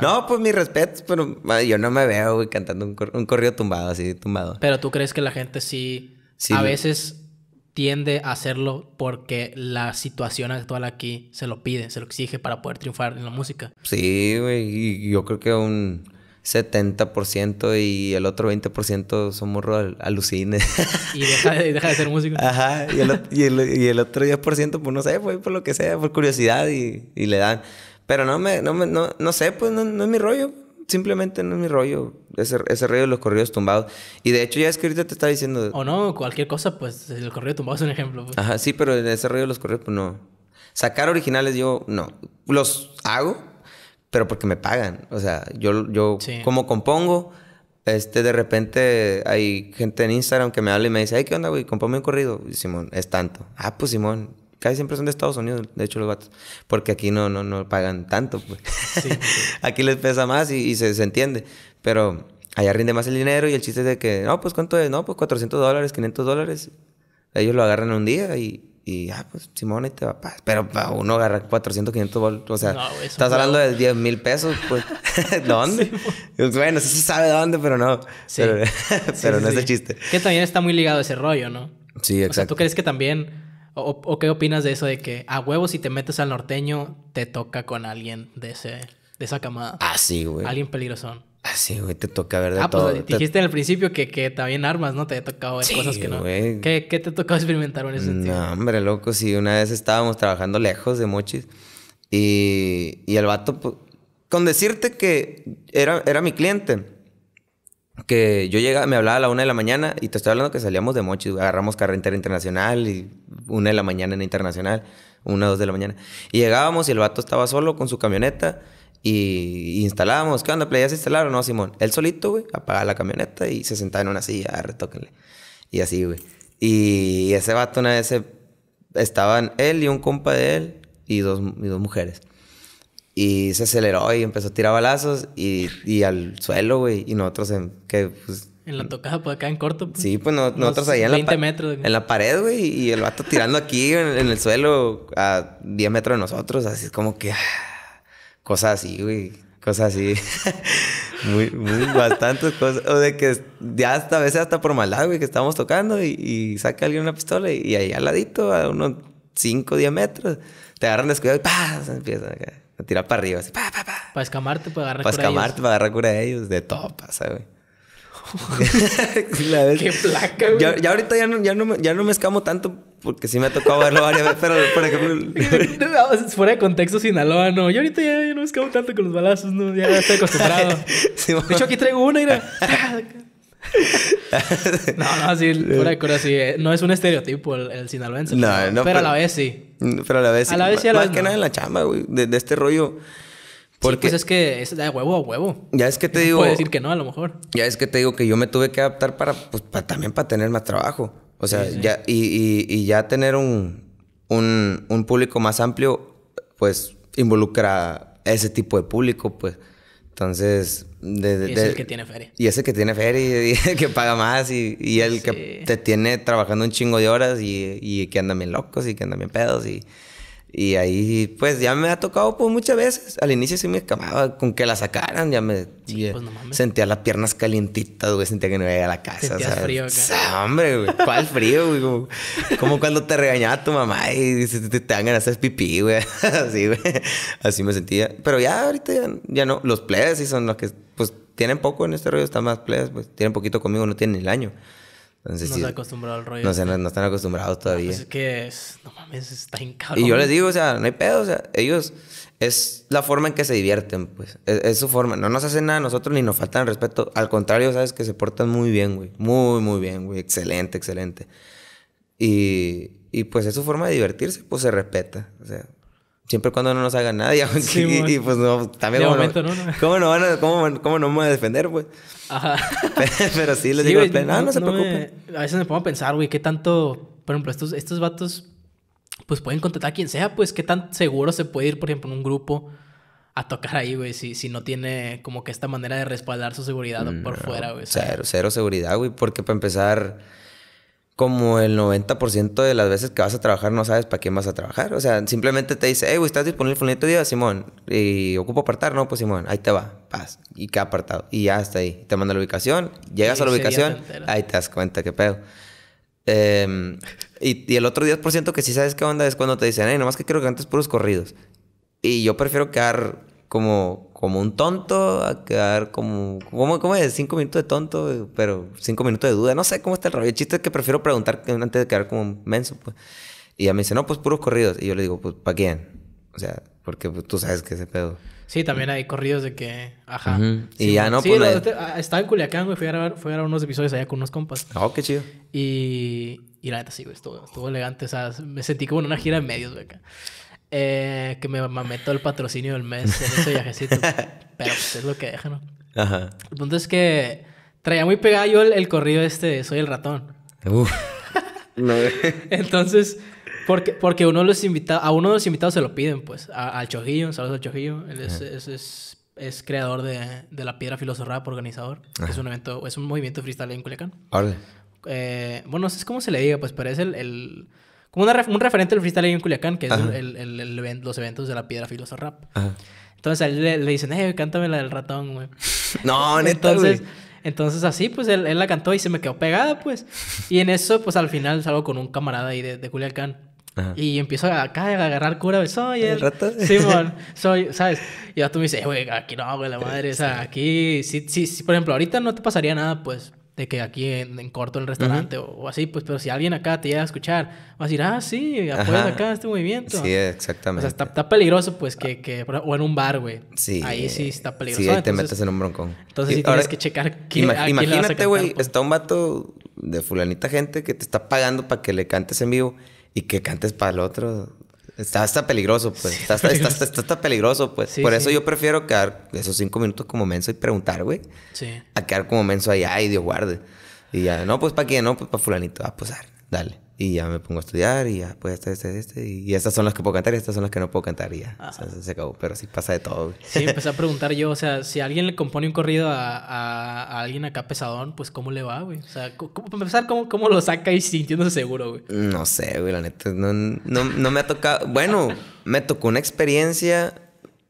No, pues mi respeto. pero yo no me veo cantando un, corrido tumbado así, tumbado. Pero tú crees que la gente sí. a veces tiende a hacerlo porque la situación actual aquí se lo pide, se lo exige para poder triunfar en la música. Sí, güey, y yo creo que un 70% y el otro 20% son morro alucines. Y deja de, ser músico. Ajá, y el, otro 10% pues no sé, pues por lo que sea, por curiosidad y, le dan. Pero no me, no no, sé, pues no es mi rollo simplemente no es mi rollo. Ese, ese rollo de los corridos tumbados. Y de hecho, ya es que ahorita te está diciendo. O no, cualquier cosa, pues el corrido tumbado es un ejemplo. Pues. Ajá, sí, pero en ese rollo de los corridos, pues no. Sacar originales yo no. Los hago, pero porque me pagan. O sea, yo, yo como compongo. Este, de repente hay gente en Instagram que me habla y me dice, ay, ¿qué onda, güey? compóme un corrido. Y Simón, es tanto. Ah, pues Simón, casi siempre son de Estados Unidos, de hecho, los vatos. Porque aquí no, no, no pagan tanto, pues. <laughs> aquí les pesa más y, se, se, entiende. Pero allá rinde más el dinero y el chiste es de que, no, pues, ¿cuánto es? No, pues, 400 dólares, 500 dólares. Ellos lo agarran un día y, y ah, pues, Simón, y te va Pero uno agarra 400, 500 dólares. O sea, estás hablando de 10 mil pesos, pues. <laughs> <laughs> ¿Dónde? Pues. Pues, bueno, eso se sabe dónde, pero no. Pero, pero no es el chiste. Que también está muy ligado ese rollo, ¿no? Sí, exacto. O sea, ¿tú crees que también o, qué opinas de eso de que a huevos si te metes al norteño te toca con alguien de ese de esa camada? Ah, sí, güey. Alguien peligrosón. Ah, sí, güey, te toca ver de ah, Pues, dijiste en el principio que, que también armas, ¿no? Te tocado ver cosas que no. ¿Qué, ¿Qué, te tocado experimentar en ese sentido? No, hombre, loco, si una vez estábamos trabajando lejos de Mochis y, y el vato, pues, con decirte que era, era mi cliente que yo llegaba, me hablaba a la una de la mañana y te estoy hablando que salíamos de Mochis, agarramos carretera internacional y una de la mañana en internacional, una, dos de la mañana. Y llegábamos y el vato estaba solo con su camioneta y, instalábamos. ¿Qué onda, playas se instalaron? No, Simón. Él solito, güey, apagaba la camioneta y se sentaba en una silla, ah, retóquenle. Y así, güey. Y ese vato una vez estaban él y un compa de él y dos, y dos mujeres. Y se aceleró y empezó a tirar balazos y, al suelo, güey. Y nosotros en, que, pues, en la tocada, pues acá en corto. Pues. sí, pues nosotros ahí en la, en la pared, güey. Y el vato tirando aquí en, el suelo a 10 metros de nosotros. Así es como que... Ah, cosas así, güey. Cosas así. <laughs> muy, muy, bastantes cosas. O de que ya hasta a veces hasta por maldad, güey, que estábamos tocando y, saca alguien una pistola y, ahí al ladito, a unos 5 o 10 metros, te agarran descuidado y ¡pah! empieza caer tira tirar para arriba, pa, pa, pa. Para escamarte, para agarrar para cura escamarte, agarrar cura de ellos, de todo pasa, güey. <laughs> Qué placa, güey. Ya, ahorita ya no, ya, no, me escamo tanto porque sí me ha tocado verlo varias veces, pero por ejemplo. <laughs> Fuera de contexto, Sinaloa, no. Yo ahorita ya, no me escamo tanto con los balazos, no. Ya estoy acostumbrado. <laughs> Sí, de hecho, aquí traigo una, Y la. <laughs> no, no, sí, eh, No es un estereotipo el, sinaloense. pero, a la vez sí. Mm, pero a la vez sí. A la vez sí, a la que nada en la chamba, güey, de, este rollo. Porque sí, pues es que es de huevo a huevo. Ya es que te digo. decir que no, a lo mejor. Ya es que te digo que yo me tuve que adaptar para, pues, también para tener más trabajo. O sea, ya, y, ya tener un, un, un, público más amplio, pues involucra a ese tipo de público, pues. Entonces, y es que tiene feria. Y ese que tiene feria y, el que paga más y, y el que te tiene trabajando un chingo de horas y, y que anda bien locos y que anda bien pedos y... Y ahí, pues, ya me ha tocado, pues, muchas veces. Al inicio sí me acababa con que la sacaran. Ya me... Pues, sentía las piernas calientitas, güey. Sentía que no iba a la casa. Sentías frío Hombre, ¿Cuál frío, güey? Como, cuando te regañaba tu mamá y te, te, dan ganas de pipí, güey. Así, <laughs> güey. Así me sentía. Pero ya ahorita ya, no. Los plebes sí son los que, pues, tienen poco en este rollo. Están más plebes, pues. Tienen poquito conmigo. No tienen el año no acostumbrado al rollo. No, se, este. están acostumbrados pues todavía. Pues es que, no mames, está encabrón. Y yo les digo, o sea, no hay pedo, o sea, ellos es la forma en que se divierten, pues. Es, su forma. No nos hacen nada a nosotros ni nos faltan respeto. Al contrario, sabes que se portan muy bien, güey. Muy, muy bien, güey. Excelente, excelente. Y, y pues es su forma de divertirse, pues se respeta. O sea, siempre cuando no nos haga nadie. <laughs> y, pues no, también... no, ¿Cómo no cómo, cómo no me voy a defender, pues? Ajá. <laughs> Pero, sí les digo, ah, no, se preocupen. A veces me pongo a pensar, güey, qué tanto... Por ejemplo, estos, estos vatos, pues pueden contratar a quien sea, pues qué tan seguro se puede ir, por ejemplo, en un grupo a tocar ahí, güey, si, si no tiene como que esta manera de respaldar su seguridad por mm, fuera, güey. Cero, cero seguridad, güey, porque para empezar como el 90% de las veces que vas a trabajar no sabes para quién vas a trabajar. O sea, simplemente te dice, hey, güey, ¿estás disponible el tu día, Simón? Y ocupo apartar, no, pues Simón, ahí te va, paz. Y queda apartado. Y ya está ahí. Te manda la ubicación, llegas a la ubicación, ahí te das cuenta qué pedo. Em, y, el otro 10% que sí sabes qué onda es cuando te dicen, hey, nomás que quiero que antes puros corridos. Y yo prefiero quedar como, como un tonto, a quedar como, como como de Cinco minutos de tonto, pero cinco minutos de duda. No sé cómo está el rollo. El chiste es que prefiero preguntar antes de quedar como un menso, pues. Y ella me dice, no, pues puros corridos. Y yo le digo, pues, ¿para quién? O sea, porque pues, tú sabes que ese pedo. Sí, también hay corridos de que, ajá. y ya no, sí, pues, ah, estaba en Culiacán, güey, fui a, grabar, unos episodios allá con unos compas. Oh, qué chido. Y, y la neta sí, güey, estuvo, estuvo elegante. O sea, me sentí como en una gira de medios, güey, acá. Eh, que me todo el patrocinio del mes en ese viajecito. <laughs> Pero pues, es lo que deja, Ajá. El punto es que traía muy pegado yo el, corrido este de Soy el ratón. Uf. <laughs> no, Entonces, porque, porque uno los invitados, a uno de los invitados se lo piden, pues, al Chojillo, saludos al Chojillo. Él es, es, es, es, creador de, de la Piedra por organizador. Es un evento, es un movimiento freestyle en Culiacán. Vale. Eh, bueno, es como cómo se le diga, pues, pero es el como un referente del freestyle en Culiacán, que es el, el, los eventos de la piedra filosa rap. Entonces a él le, le dicen, eh, cántame la del ratón, güey. <laughs> no, neta, Entonces... Entonces así, pues él, la cantó y se me quedó pegada, pues. Y en eso, pues al final salgo con un camarada ahí de, de Culiacán. Y empiezo a, acá a agarrar cura, soy el, ratón? <laughs> Simón, soy, ¿sabes? Y ya tú me dices, eh, güey, aquí no, güey, la eh, madre, o sea, aquí, sí, sí, sí, por ejemplo, ahorita no te pasaría nada, pues, de que aquí en, corto el restaurante o, así, pues, pero si alguien acá te llega a escuchar, vas a decir, ah, sí, apoyas acá este movimiento. Sí, exactamente. O sea, está, peligroso, pues, que, que, o en un bar, güey. Sí. Ahí sí está peligroso. Sí, ahí te metes en un broncón. Entonces sí tienes que checar quién, Imagínate, güey, pues. está un vato de fulanita gente que te está pagando para que le cantes en vivo y que cantes para el otro. Está hasta peligroso, pues. Está, está, peligroso, pues. Por eso yo prefiero quedar esos cinco minutos como menso y preguntar, güey. Sí. A quedar como menso allá y Dios guarde. Y ya, no, pues para quién, no, pues para fulanito. Ah, pues dale. Y ya me pongo a estudiar y ya, pues este, este, este. Y estas son las que puedo cantar y estas son las que no puedo cantar y ya. se acabó. Pero sí pasa de todo. Güey. Sí, empecé a <laughs> preguntar yo, o sea, si alguien le compone un corrido a, alguien acá pesadón, pues ¿cómo le va, güey? O sea, ¿cómo, empezar cómo, cómo lo saca y sintiéndose seguro, güey? No sé, güey, la neta. No, me ha tocado... Bueno, me tocó una experiencia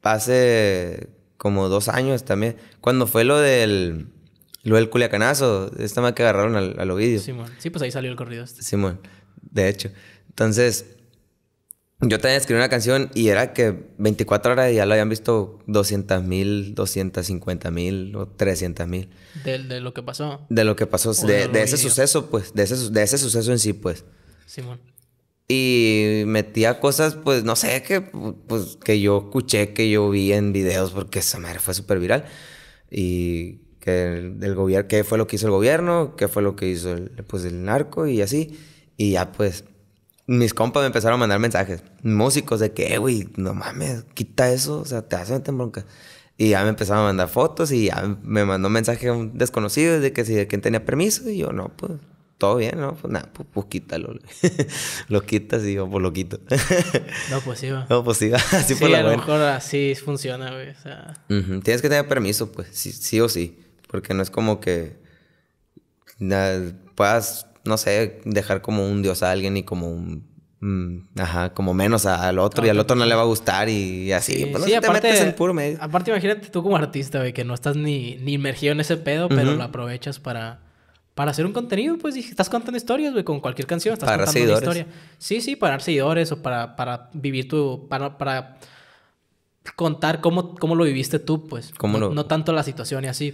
hace como dos años también. Cuando fue lo del... Lo del culiacanazo, esta más que agarraron al, al Ovidio. sí, pues ahí salió el corrido. Este. Simón de hecho. Entonces, yo tenía que escribir una canción y era que 24 horas ya lo habían visto 200 mil, 250 mil o 300 mil. De, lo que pasó. De lo que pasó, de, ese suceso, pues, de ese, de ese suceso en sí, pues. Simón. Y metía cosas, pues, no sé, que, pues, que yo escuché, que yo vi en videos, porque esa madre fue súper viral. Y que el, gobierno, qué fue lo que hizo el gobierno, qué fue lo que hizo pues, el narco y así. Y ya pues mis compas me empezaron a mandar mensajes, músicos de que, eh, güey, no mames, quita eso, o sea, te hacen meter bronca. Y ya me empezaron a mandar fotos y ya me mandó un mensaje un desconocido de que si de quién tenía permiso y yo, no, pues todo bien, ¿no? Pues nada, pues, pues, quítalo. <laughs> lo quitas y yo, pues lo quito. <laughs> no, pues sí, No, por pues, <laughs> a lo mejor así funciona, güey. O sea... Tienes que tener permiso, pues, sí, o sí. Porque no es como que nada, puedas no sé, dejar como un dios a alguien y como un mm, Ajá, como menos al otro y al otro no le va a gustar y así. Sí, pues, aparte, Aparte, imagínate tú como artista, güey, que no estás ni, ni inmergido en ese pedo, pero lo aprovechas para, para hacer un contenido. Pues estás contando historias, güey, con cualquier canción, estás para contando una historia. Sí, sí, para dar seguidores o para, para vivir tu. para, para contar cómo, cómo lo viviste tú, pues. ¿Cómo no, no tanto la situación y así.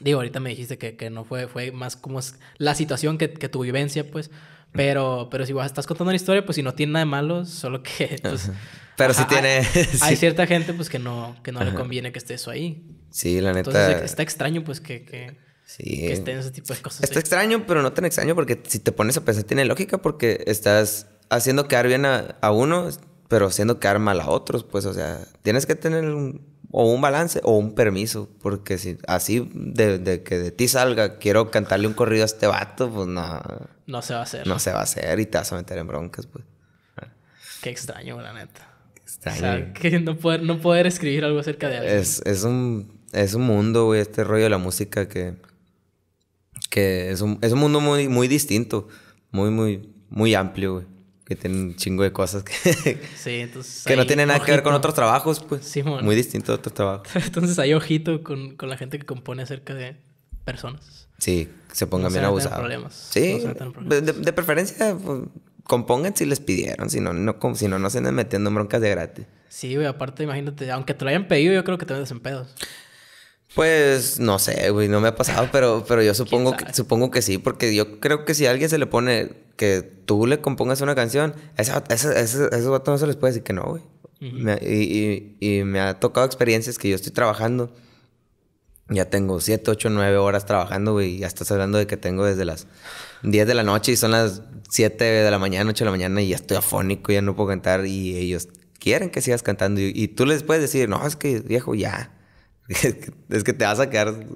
Digo, ahorita me dijiste que, no fue, fue más como la situación que, que tu vivencia, pues. Pero, pero si vas estás contando una historia, pues si no tiene nada de malo, solo que. Pues, pero si tiene. <laughs> Hay, cierta gente, pues que no, que no le conviene que esté eso ahí. Sí, la neta. Entonces está extraño, pues que. estén ese tipo de cosas. Está extraño, pero no tan extraño porque si te pones a pensar, tiene lógica porque estás haciendo quedar bien a, a uno, pero haciendo quedar mal a otros, pues, o sea, tienes que tener un, o un balance o un permiso, porque si así de, que de ti salga, quiero cantarle un corrido a este vato, pues no. No se va a hacer. No se va a hacer y te vas a meter en broncas, pues. Qué extraño, la neta. Qué extraño. O sea, que no poder, escribir algo acerca de alguien. Es, es un, mundo, güey, este rollo de la música que. que es un, mundo muy, muy distinto, muy, muy, muy amplio, güey que tienen un chingo de cosas que, que no tienen nada que ver con otros trabajos, pues. Muy distinto a otros trabajos. Entonces hay ojito con, la gente que compone acerca de personas. Sí, se pongan bien abusados. Sí, problemas. De, preferencia pues, compongan si les pidieron, si no, no, si no, se anden metiendo en broncas de gratis. Sí, güey, aparte imagínate, aunque te lo hayan pedido, yo creo que te metes en pedos. Pues no sé, güey, no me ha pasado, pero, pero yo supongo que, supongo que sí, porque yo creo que si a alguien se le pone que tú le compongas una canción, a esos vatos no se les puede decir que no, güey. y, me ha tocado experiencias que yo estoy trabajando. Ya tengo siete, ocho, 9 horas trabajando, güey. Ya estás hablando de que tengo desde las 10 de la noche y son las 7 de la mañana, ocho de la mañana y ya estoy afónico, ya no puedo cantar y ellos quieren que sigas cantando. y tú les puedes decir, no, es que viejo, ya <laughs> es que te vas a quedar. Una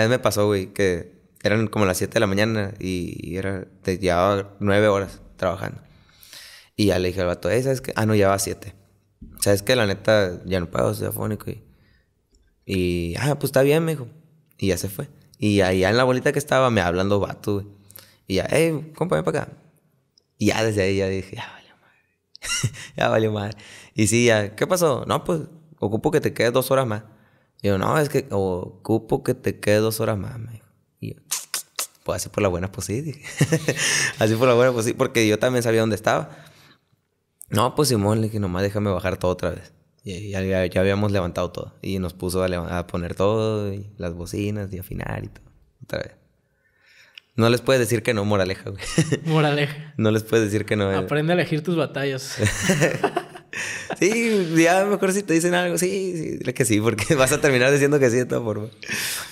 vez me pasó, güey, que eran como las 7 de la mañana y era, te llevaba 9 horas trabajando. Y ya le dije al vato, eh, ¿sabes qué? Ah, no, ya a 7. ¿Sabes qué? La neta, ya no puedo, soy afónico. Y, y, ah, pues está bien, me dijo. Y ya se fue. Y allá en la bolita que estaba me hablando vato, güey. Y ya, eh compa, para acá. Y ya desde ahí ya dije, ya valió madre. <laughs> ya valió madre. Y sí, ya, ¿qué pasó? No, pues ocupo que te quedes dos horas más. Y yo, no, es que o, cupo que te quede dos horas más. Me Y yo, pues así por la buena, pues sí. <laughs> así por la buena, pues sí, porque yo también sabía dónde estaba. No, pues Simón, le dije, nomás déjame bajar todo otra vez. Y ya, ya, habíamos levantado todo. Y nos puso a, poner todo, y las bocinas, y afinar y todo. Otra vez. No les puedes decir que no, moraleja, güey. Moraleja. <laughs> no les puedes decir que no. Eh. Aprende a elegir tus batallas. <laughs> Sí, ya mejor si te dicen algo, sí, sí, que sí, porque <laughs> vas a terminar diciendo que sí de todas formas.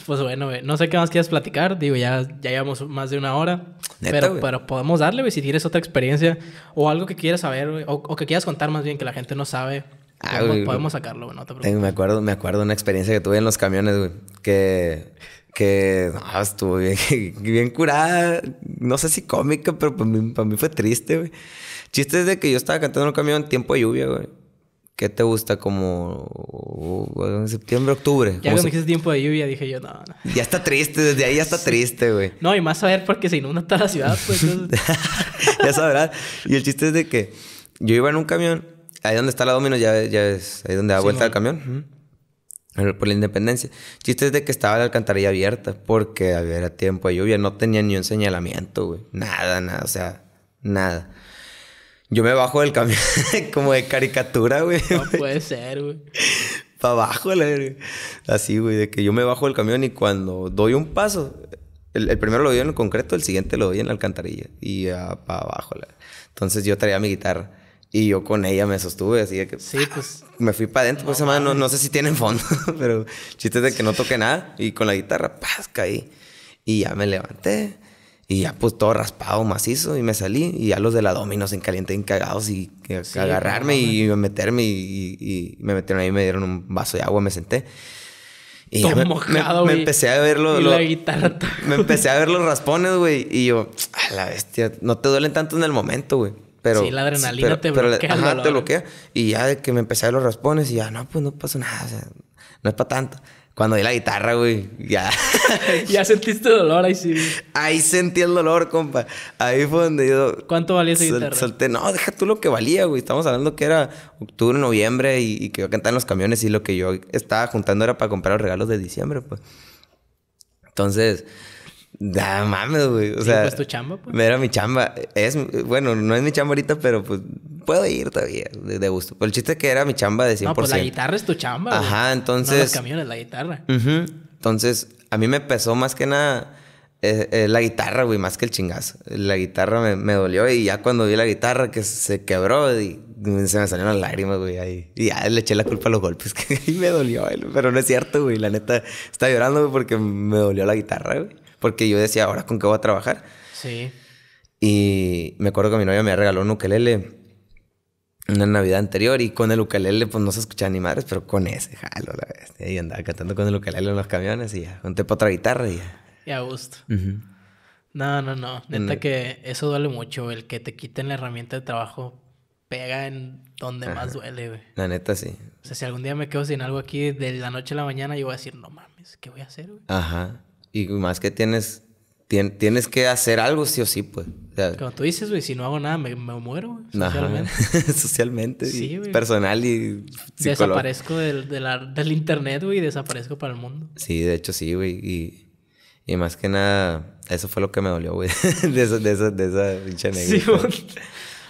Pues bueno, no sé qué más quieras platicar, digo, ya, ya llevamos más de una hora, pero, pero podemos darle, güey, si tienes otra experiencia o algo que quieras saber, o, que quieras contar más bien que la gente no sabe. Ah, podemos, sacarlo, güey, eh, Me acuerdo, me acuerdo una experiencia que tuve en los camiones, güey, que que estuvo <laughs> bien, curada, no sé si cómica, pero para mí, para mí fue triste, güey. Chiste es de que yo estaba cantando en un camión en tiempo de lluvia, güey. ¿Qué te gusta? Como uh, uh, en septiembre, octubre. Ya cuando dijiste tiempo de lluvia, dije yo, no, no. Ya está triste, desde ahí ya está triste, güey. No, y más a ver porque se inunda toda la ciudad, pues. <laughs> ya sabrás. Y el chiste es de que yo iba en un camión, ahí donde está la Domino's ya, ya es ahí donde da vuelta el camión. por la independencia. Chiste es de que estaba la alcantarilla abierta porque había tiempo de lluvia, no tenía ni un señalamiento, güey. Nada, nada, o sea, nada. Yo me bajo del camión <laughs> como de caricatura, güey. No puede ser, güey. Para abajo, la Así, güey, de que yo me bajo del camión y cuando doy un paso, el, primero lo doy en el concreto, el siguiente lo doy en la alcantarilla y ya para abajo. Entonces yo traía mi guitarra. Y yo con ella me sostuve, así que. Sí, pues. Me fui para adentro, pues, mano. no, sé si tienen fondo, <laughs> pero chistes de que no toqué nada. Y con la guitarra, ¡paz! caí. Y ya me levanté. Y ya pues todo raspado, macizo, y me salí. Y ya los de la Dominos en caliente, encagados, y agarrarme y meterme. Y, me metieron ahí, me dieron un vaso de agua, me senté. Y me, empecé a ver los, guitarra. Me empecé a ver los raspones, güey. Y yo, a la bestia, no te duelen tanto en el momento, güey. Pero, sí, la adrenalina te bloquea. te bloquea. Y ya de que me empecé a ver los raspones y ya, no, pues no pasa nada. O sea, no es para tanto. Cuando di la guitarra, güey, ya. <laughs> ya sentiste dolor ahí sí. Ahí sentí el dolor, compa. Ahí fue donde yo. ¿Cuánto valía esa guitarra? No, deja tú lo que valía, güey. Estamos hablando que era octubre, noviembre y, que yo cantaba en los camiones y lo que yo estaba juntando era para comprar los regalos de diciembre, pues. Entonces, Da mames, güey. O sea, pues, tu chamba, pues. Era mi chamba. Es, bueno, no es mi chamba ahorita, pero pues puedo ir todavía, de, gusto. por el chiste que era mi chamba de 100%. No, pues la guitarra es tu chamba. Ajá, entonces. los camiones, la guitarra. Entonces, a mí me pesó más que nada eh, eh, la guitarra, güey, más que el chingazo. La guitarra me, dolió y ya cuando vi la guitarra que se quebró, y, se me salieron las lágrimas, güey, ahí. Y ya le eché la culpa a los golpes, <laughs> que me dolió, Pero no es cierto, güey. La neta, está llorando, porque me dolió la guitarra, güey porque yo decía, ahora con qué voy a trabajar. Sí. Y me acuerdo que mi novia me regaló un ukelele una Navidad anterior y con el ukelele pues no se escuchaba ni madres, pero con ese jalo la vez Y andaba cantando con el ukelele en los camiones y ya, junté para otra guitarra y ya. a gusto. No, no, no. Neta que eso duele mucho, el que te quiten la herramienta de trabajo pega en donde más duele, güey. La neta sí. O sea, si algún día me quedo sin algo aquí de la noche a la mañana, yo voy a decir, no mames, ¿qué voy a hacer, güey? Ajá. Y más que tienes, tienes que hacer algo sí o sí, pues. Como tú dices, güey, si no hago nada me, muero, socialmente. <laughs> socialmente, personal y Desaparezco del, internet, güey, y desaparezco para el mundo. Sí, de hecho sí, güey. Y, más que nada, eso fue lo que me dolió, güey. <laughs> de, esa, de, de esa pinche negra. Sí,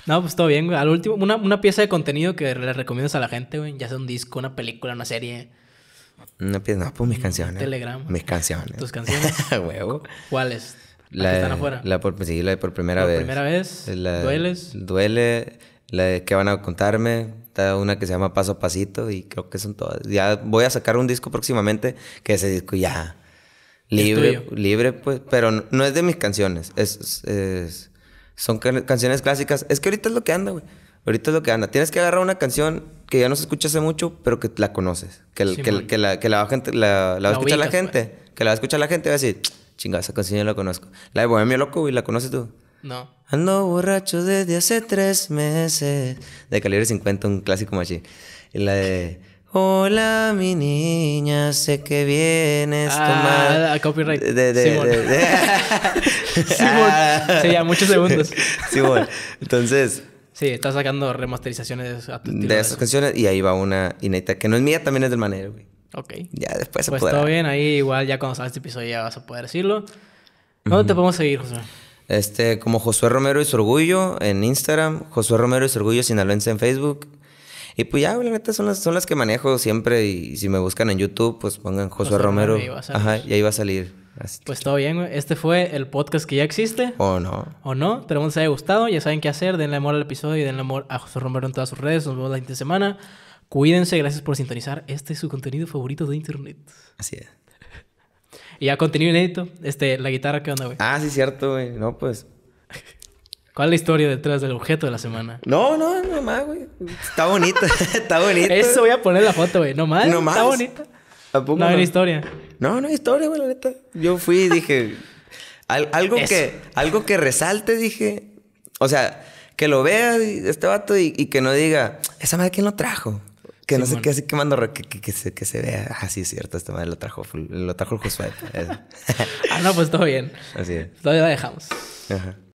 No, pues todo bien, güey. Al último, una, una pieza de contenido que le recomiendas a la gente, güey. Ya sea un disco, una película, una serie no pienso, nada pues mis mm, canciones. Telegram. Mis canciones. ¿Tus canciones? <laughs> huevo. ¿Cuáles? La, de, están afuera? La por, sí, la de por primera por vez. primera vez? ¿Dueles? Duele. La de que van a contarme. Está una que se llama Paso a Pasito y creo que son todas. Ya voy a sacar un disco próximamente que ese disco ya... Libre, libre, pues, pero no, es de mis canciones. Es, es son canciones clásicas. Es que ahorita es lo que anda, güey. Ahorita es lo que anda. Tienes que agarrar una canción que ya no se escucha hace mucho, pero que la conoces. Que, la, que la, la, va a escuchar la pues. gente. Que la va a escuchar la gente y va a decir, chingada, esa canción ya la conozco. La de Bohemia Loco, y ¿la conoces tú? No. Ando borracho desde hace tres meses. De calibre 50, un clásico machi. Y la de... Hola, mi niña, sé que vienes ah, Copyright. De, de, Simón. De, <laughs> Sí, ya, muchos segundos. Sí, <laughs> Simón. Entonces, Sí, está sacando remasterizaciones a De esas canciones y ahí va una ineta que no es mía, también es del manejo. güey. Ok. Ya después se pues todo bien, ahí igual ya cuando salga este episodio ya vas a poder decirlo. ¿Dónde te podemos seguir, José? Este, como Josué Romero y su orgullo en Instagram, Josué Romero y su orgullo sinaloense en Facebook. Y pues ya, la son las, son las que manejo siempre. Y, si me buscan en YouTube, pues pongan Josué Romero. Ajá, y ahí va a salir pues todo bien, güey. Este fue el podcast que ya existe. O no. O no. Esperemos les haya gustado. Ya saben qué hacer. Denle amor al episodio y denle amor a José Romero en todas sus redes. Nos vemos la siguiente semana. Cuídense. Gracias por sintonizar. Este es su contenido favorito de internet. Así es. Y a contenido inédito. Este, la guitarra, ¿qué onda, güey? Ah, sí, cierto, güey. No, pues... ¿Cuál es la historia detrás del objeto de la semana? No, no, no más, güey. Está bonita, <laughs> está bonita. Eso voy a poner la foto, güey. No más, Está bonita. no, no hay historia. No, no hay historia, güey, neta. Yo fui y dije. algo, que, algo que resalte, dije. O sea, que lo vea este vato y, que no diga, esa madre, ¿quién lo trajo? Que no sé qué, así que, que, se, vea. Ah, sí, es cierto, esta madre lo trajo, lo trajo el Josué. <laughs> ah, no, pues todo bien. Así es. Todavía la dejamos. Ajá.